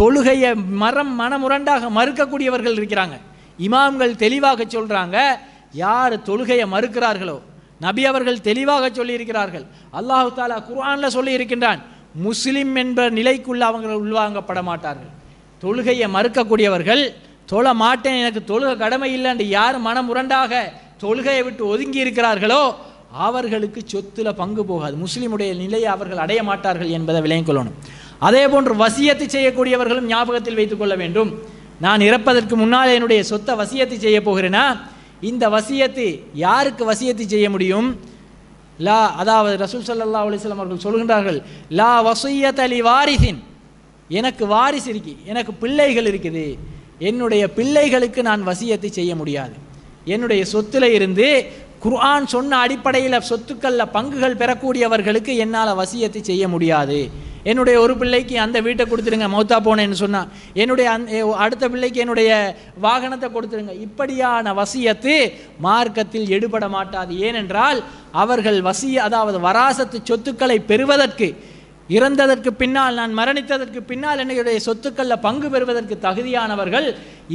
தொழுகையை மரம் மனமுரண்டாக மறுக்கக்கூடியவர்கள் இருக்கிறாங்க இமாம்கள் தெளிவாக சொல்கிறாங்க யார் தொழுகையை மறுக்கிறார்களோ நபி அவர்கள் தெளிவாக சொல்லியிருக்கிறார்கள் அல்லாஹு தாலா குர்ஆனில் சொல்லி இருக்கின்றான் முஸ்லிம் என்ற நிலைக்குள்ள அவங்க உள்வாங்கப்பட மாட்டார்கள் தொழுகையை மறுக்கக்கூடியவர்கள் தொழ மாட்டேன் எனக்கு தொழுக கடமை இல்லை என்று யார் மனம் உரண்டாக தொழுகையை விட்டு ஒதுங்கி இருக்கிறார்களோ அவர்களுக்கு சொத்தில் பங்கு போகாது முஸ்லீமுடைய நிலையை அவர்கள் அடைய மாட்டார்கள் என்பதை விளங்கிக் கொள்ளணும் அதே போன்று வசியத்தை செய்யக்கூடியவர்களும் ஞாபகத்தில் வைத்துக்கொள்ள வேண்டும் நான் இறப்பதற்கு முன்னால் என்னுடைய சொத்தை வசியத்தை செய்ய போகிறேன்னா இந்த வசியத்து யாருக்கு வசியத்து செய்ய முடியும் லா அதாவது ரசூல் சல்லா அலிஸ்லாம் அவர்கள் சொல்கின்றார்கள் லா வசூயத் அலி வாரிசின் எனக்கு வாரிசு இருக்கு எனக்கு பிள்ளைகள் இருக்குது என்னுடைய பிள்ளைகளுக்கு நான் வசியத்தை செய்ய முடியாது என்னுடைய சொத்தில் இருந்து குர்ஆன் சொன்ன அடிப்படையில் சொத்துக்களில் பங்குகள் பெறக்கூடியவர்களுக்கு என்னால் வசியத்தை செய்ய முடியாது என்னுடைய ஒரு பிள்ளைக்கு அந்த வீட்டை கொடுத்துருங்க மௌத்தா போனேன்னு சொன்னால் என்னுடைய அந் அடுத்த பிள்ளைக்கு என்னுடைய வாகனத்தை கொடுத்துருங்க இப்படியான வசியத்து மார்க்கத்தில் எடுபட மாட்டாது ஏனென்றால் அவர்கள் வசிய அதாவது வராசத்து சொத்துக்களை பெறுவதற்கு இறந்ததற்கு பின்னால் நான் மரணித்ததற்கு பின்னால் என்னுடைய சொத்துக்களில் பங்கு பெறுவதற்கு தகுதியானவர்கள்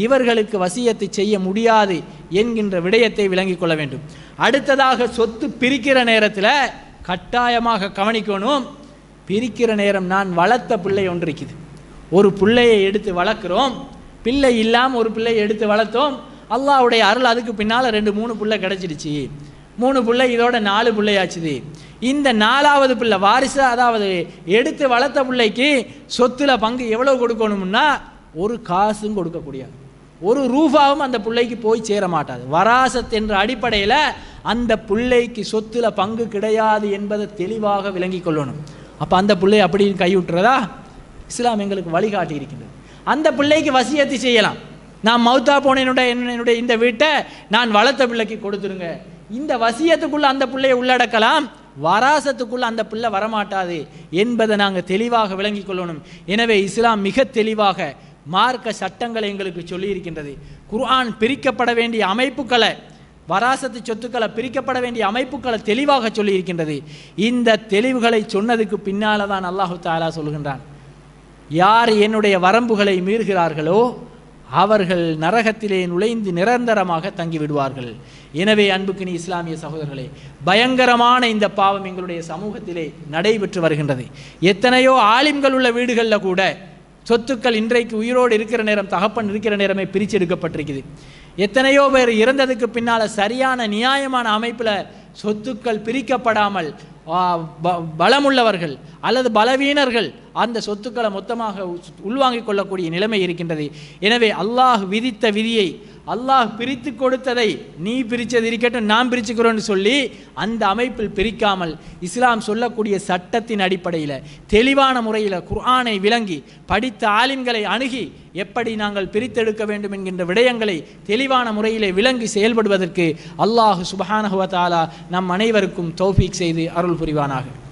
இவர்களுக்கு வசியத்தை செய்ய முடியாது என்கின்ற விடயத்தை விளங்கிக் கொள்ள வேண்டும் அடுத்ததாக சொத்து பிரிக்கிற நேரத்தில் கட்டாயமாக கவனிக்கணும் பிரிக்கிற நேரம் நான் வளர்த்த பிள்ளை ஒன்று இருக்குது ஒரு பிள்ளையை எடுத்து வளர்க்குறோம் பிள்ளை இல்லாமல் ஒரு பிள்ளையை எடுத்து வளர்த்தோம் அல்லாவுடைய அருள் அதுக்கு பின்னால் ரெண்டு மூணு பிள்ளை கிடச்சிடுச்சு மூணு பிள்ளை இதோட நாலு பிள்ளையாச்சுது இந்த நாலாவது பிள்ளை வாரிசு அதாவது எடுத்து வளர்த்த பிள்ளைக்கு சொத்தில் பங்கு எவ்வளோ கொடுக்கணும்னா ஒரு காசும் கொடுக்கக்கூடாது ஒரு ரூபாவும் அந்த பிள்ளைக்கு போய் சேர மாட்டாது வராசத் என்ற அடிப்படையில் அந்த பிள்ளைக்கு சொத்தில் பங்கு கிடையாது என்பதை தெளிவாக விளங்கி கொள்ளணும் அப்போ அந்த பிள்ளை அப்படி கை விட்டுறதா இஸ்லாம் எங்களுக்கு வழிகாட்டி இருக்கின்றது அந்த பிள்ளைக்கு வசியத்து செய்யலாம் நான் மௌத்தா போன என்னுடைய என்னுடைய இந்த வீட்டை நான் வளர்த்த பிள்ளைக்கு கொடுத்துருங்க இந்த வசியத்துக்குள்ளே அந்த பிள்ளையை உள்ளடக்கலாம் வராசத்துக்குள்ளே அந்த பிள்ளை வரமாட்டாது என்பதை நாங்கள் தெளிவாக விளங்கி கொள்ளணும் எனவே இஸ்லாம் மிக தெளிவாக மார்க்க சட்டங்களை எங்களுக்கு சொல்லியிருக்கின்றது குர்ஆன் பிரிக்கப்பட வேண்டிய அமைப்புகளை வராசத்து சொத்துக்களை பிரிக்கப்பட வேண்டிய அமைப்புகளை தெளிவாக சொல்லியிருக்கின்றது இந்த தெளிவுகளை சொன்னதுக்கு பின்னால் தான் அல்லாஹு தாலா சொல்கின்றான் யார் என்னுடைய வரம்புகளை மீறுகிறார்களோ அவர்கள் நரகத்திலே நுழைந்து நிரந்தரமாக தங்கிவிடுவார்கள் எனவே அன்புக்கு நீ இஸ்லாமிய சகோதரர்களே பயங்கரமான இந்த பாவம் எங்களுடைய சமூகத்திலே நடைபெற்று வருகின்றது எத்தனையோ ஆலிம்கள் உள்ள வீடுகளில் கூட சொத்துக்கள் இன்றைக்கு உயிரோடு இருக்கிற நேரம் தகப்பன் இருக்கிற நேரமே பிரிச்செடுக்கப்பட்டிருக்குது எத்தனையோ பேர் இறந்ததுக்கு பின்னால் சரியான நியாயமான அமைப்பில் சொத்துக்கள் பிரிக்கப்படாமல் பலமுள்ளவர்கள் அல்லது பலவீனர்கள் அந்த சொத்துக்களை மொத்தமாக உள்வாங்கிக் கொள்ளக்கூடிய நிலைமை இருக்கின்றது எனவே அல்லாஹ் விதித்த விதியை அல்லாஹ் பிரித்து கொடுத்ததை நீ பிரித்தது இருக்கட்டும் நான் பிரிச்சுக்கிறோன்னு சொல்லி அந்த அமைப்பில் பிரிக்காமல் இஸ்லாம் சொல்லக்கூடிய சட்டத்தின் அடிப்படையில் தெளிவான முறையில் குர்ஆனை விளங்கி படித்த ஆலிம்களை அணுகி எப்படி நாங்கள் பிரித்தெடுக்க வேண்டும் என்கின்ற விடயங்களை தெளிவான முறையிலே விளங்கி செயல்படுவதற்கு அல்லாஹு சுபஹானஹுவ நம் அனைவருக்கும் தௌஃபீக் செய்து அருள் புரிவானாக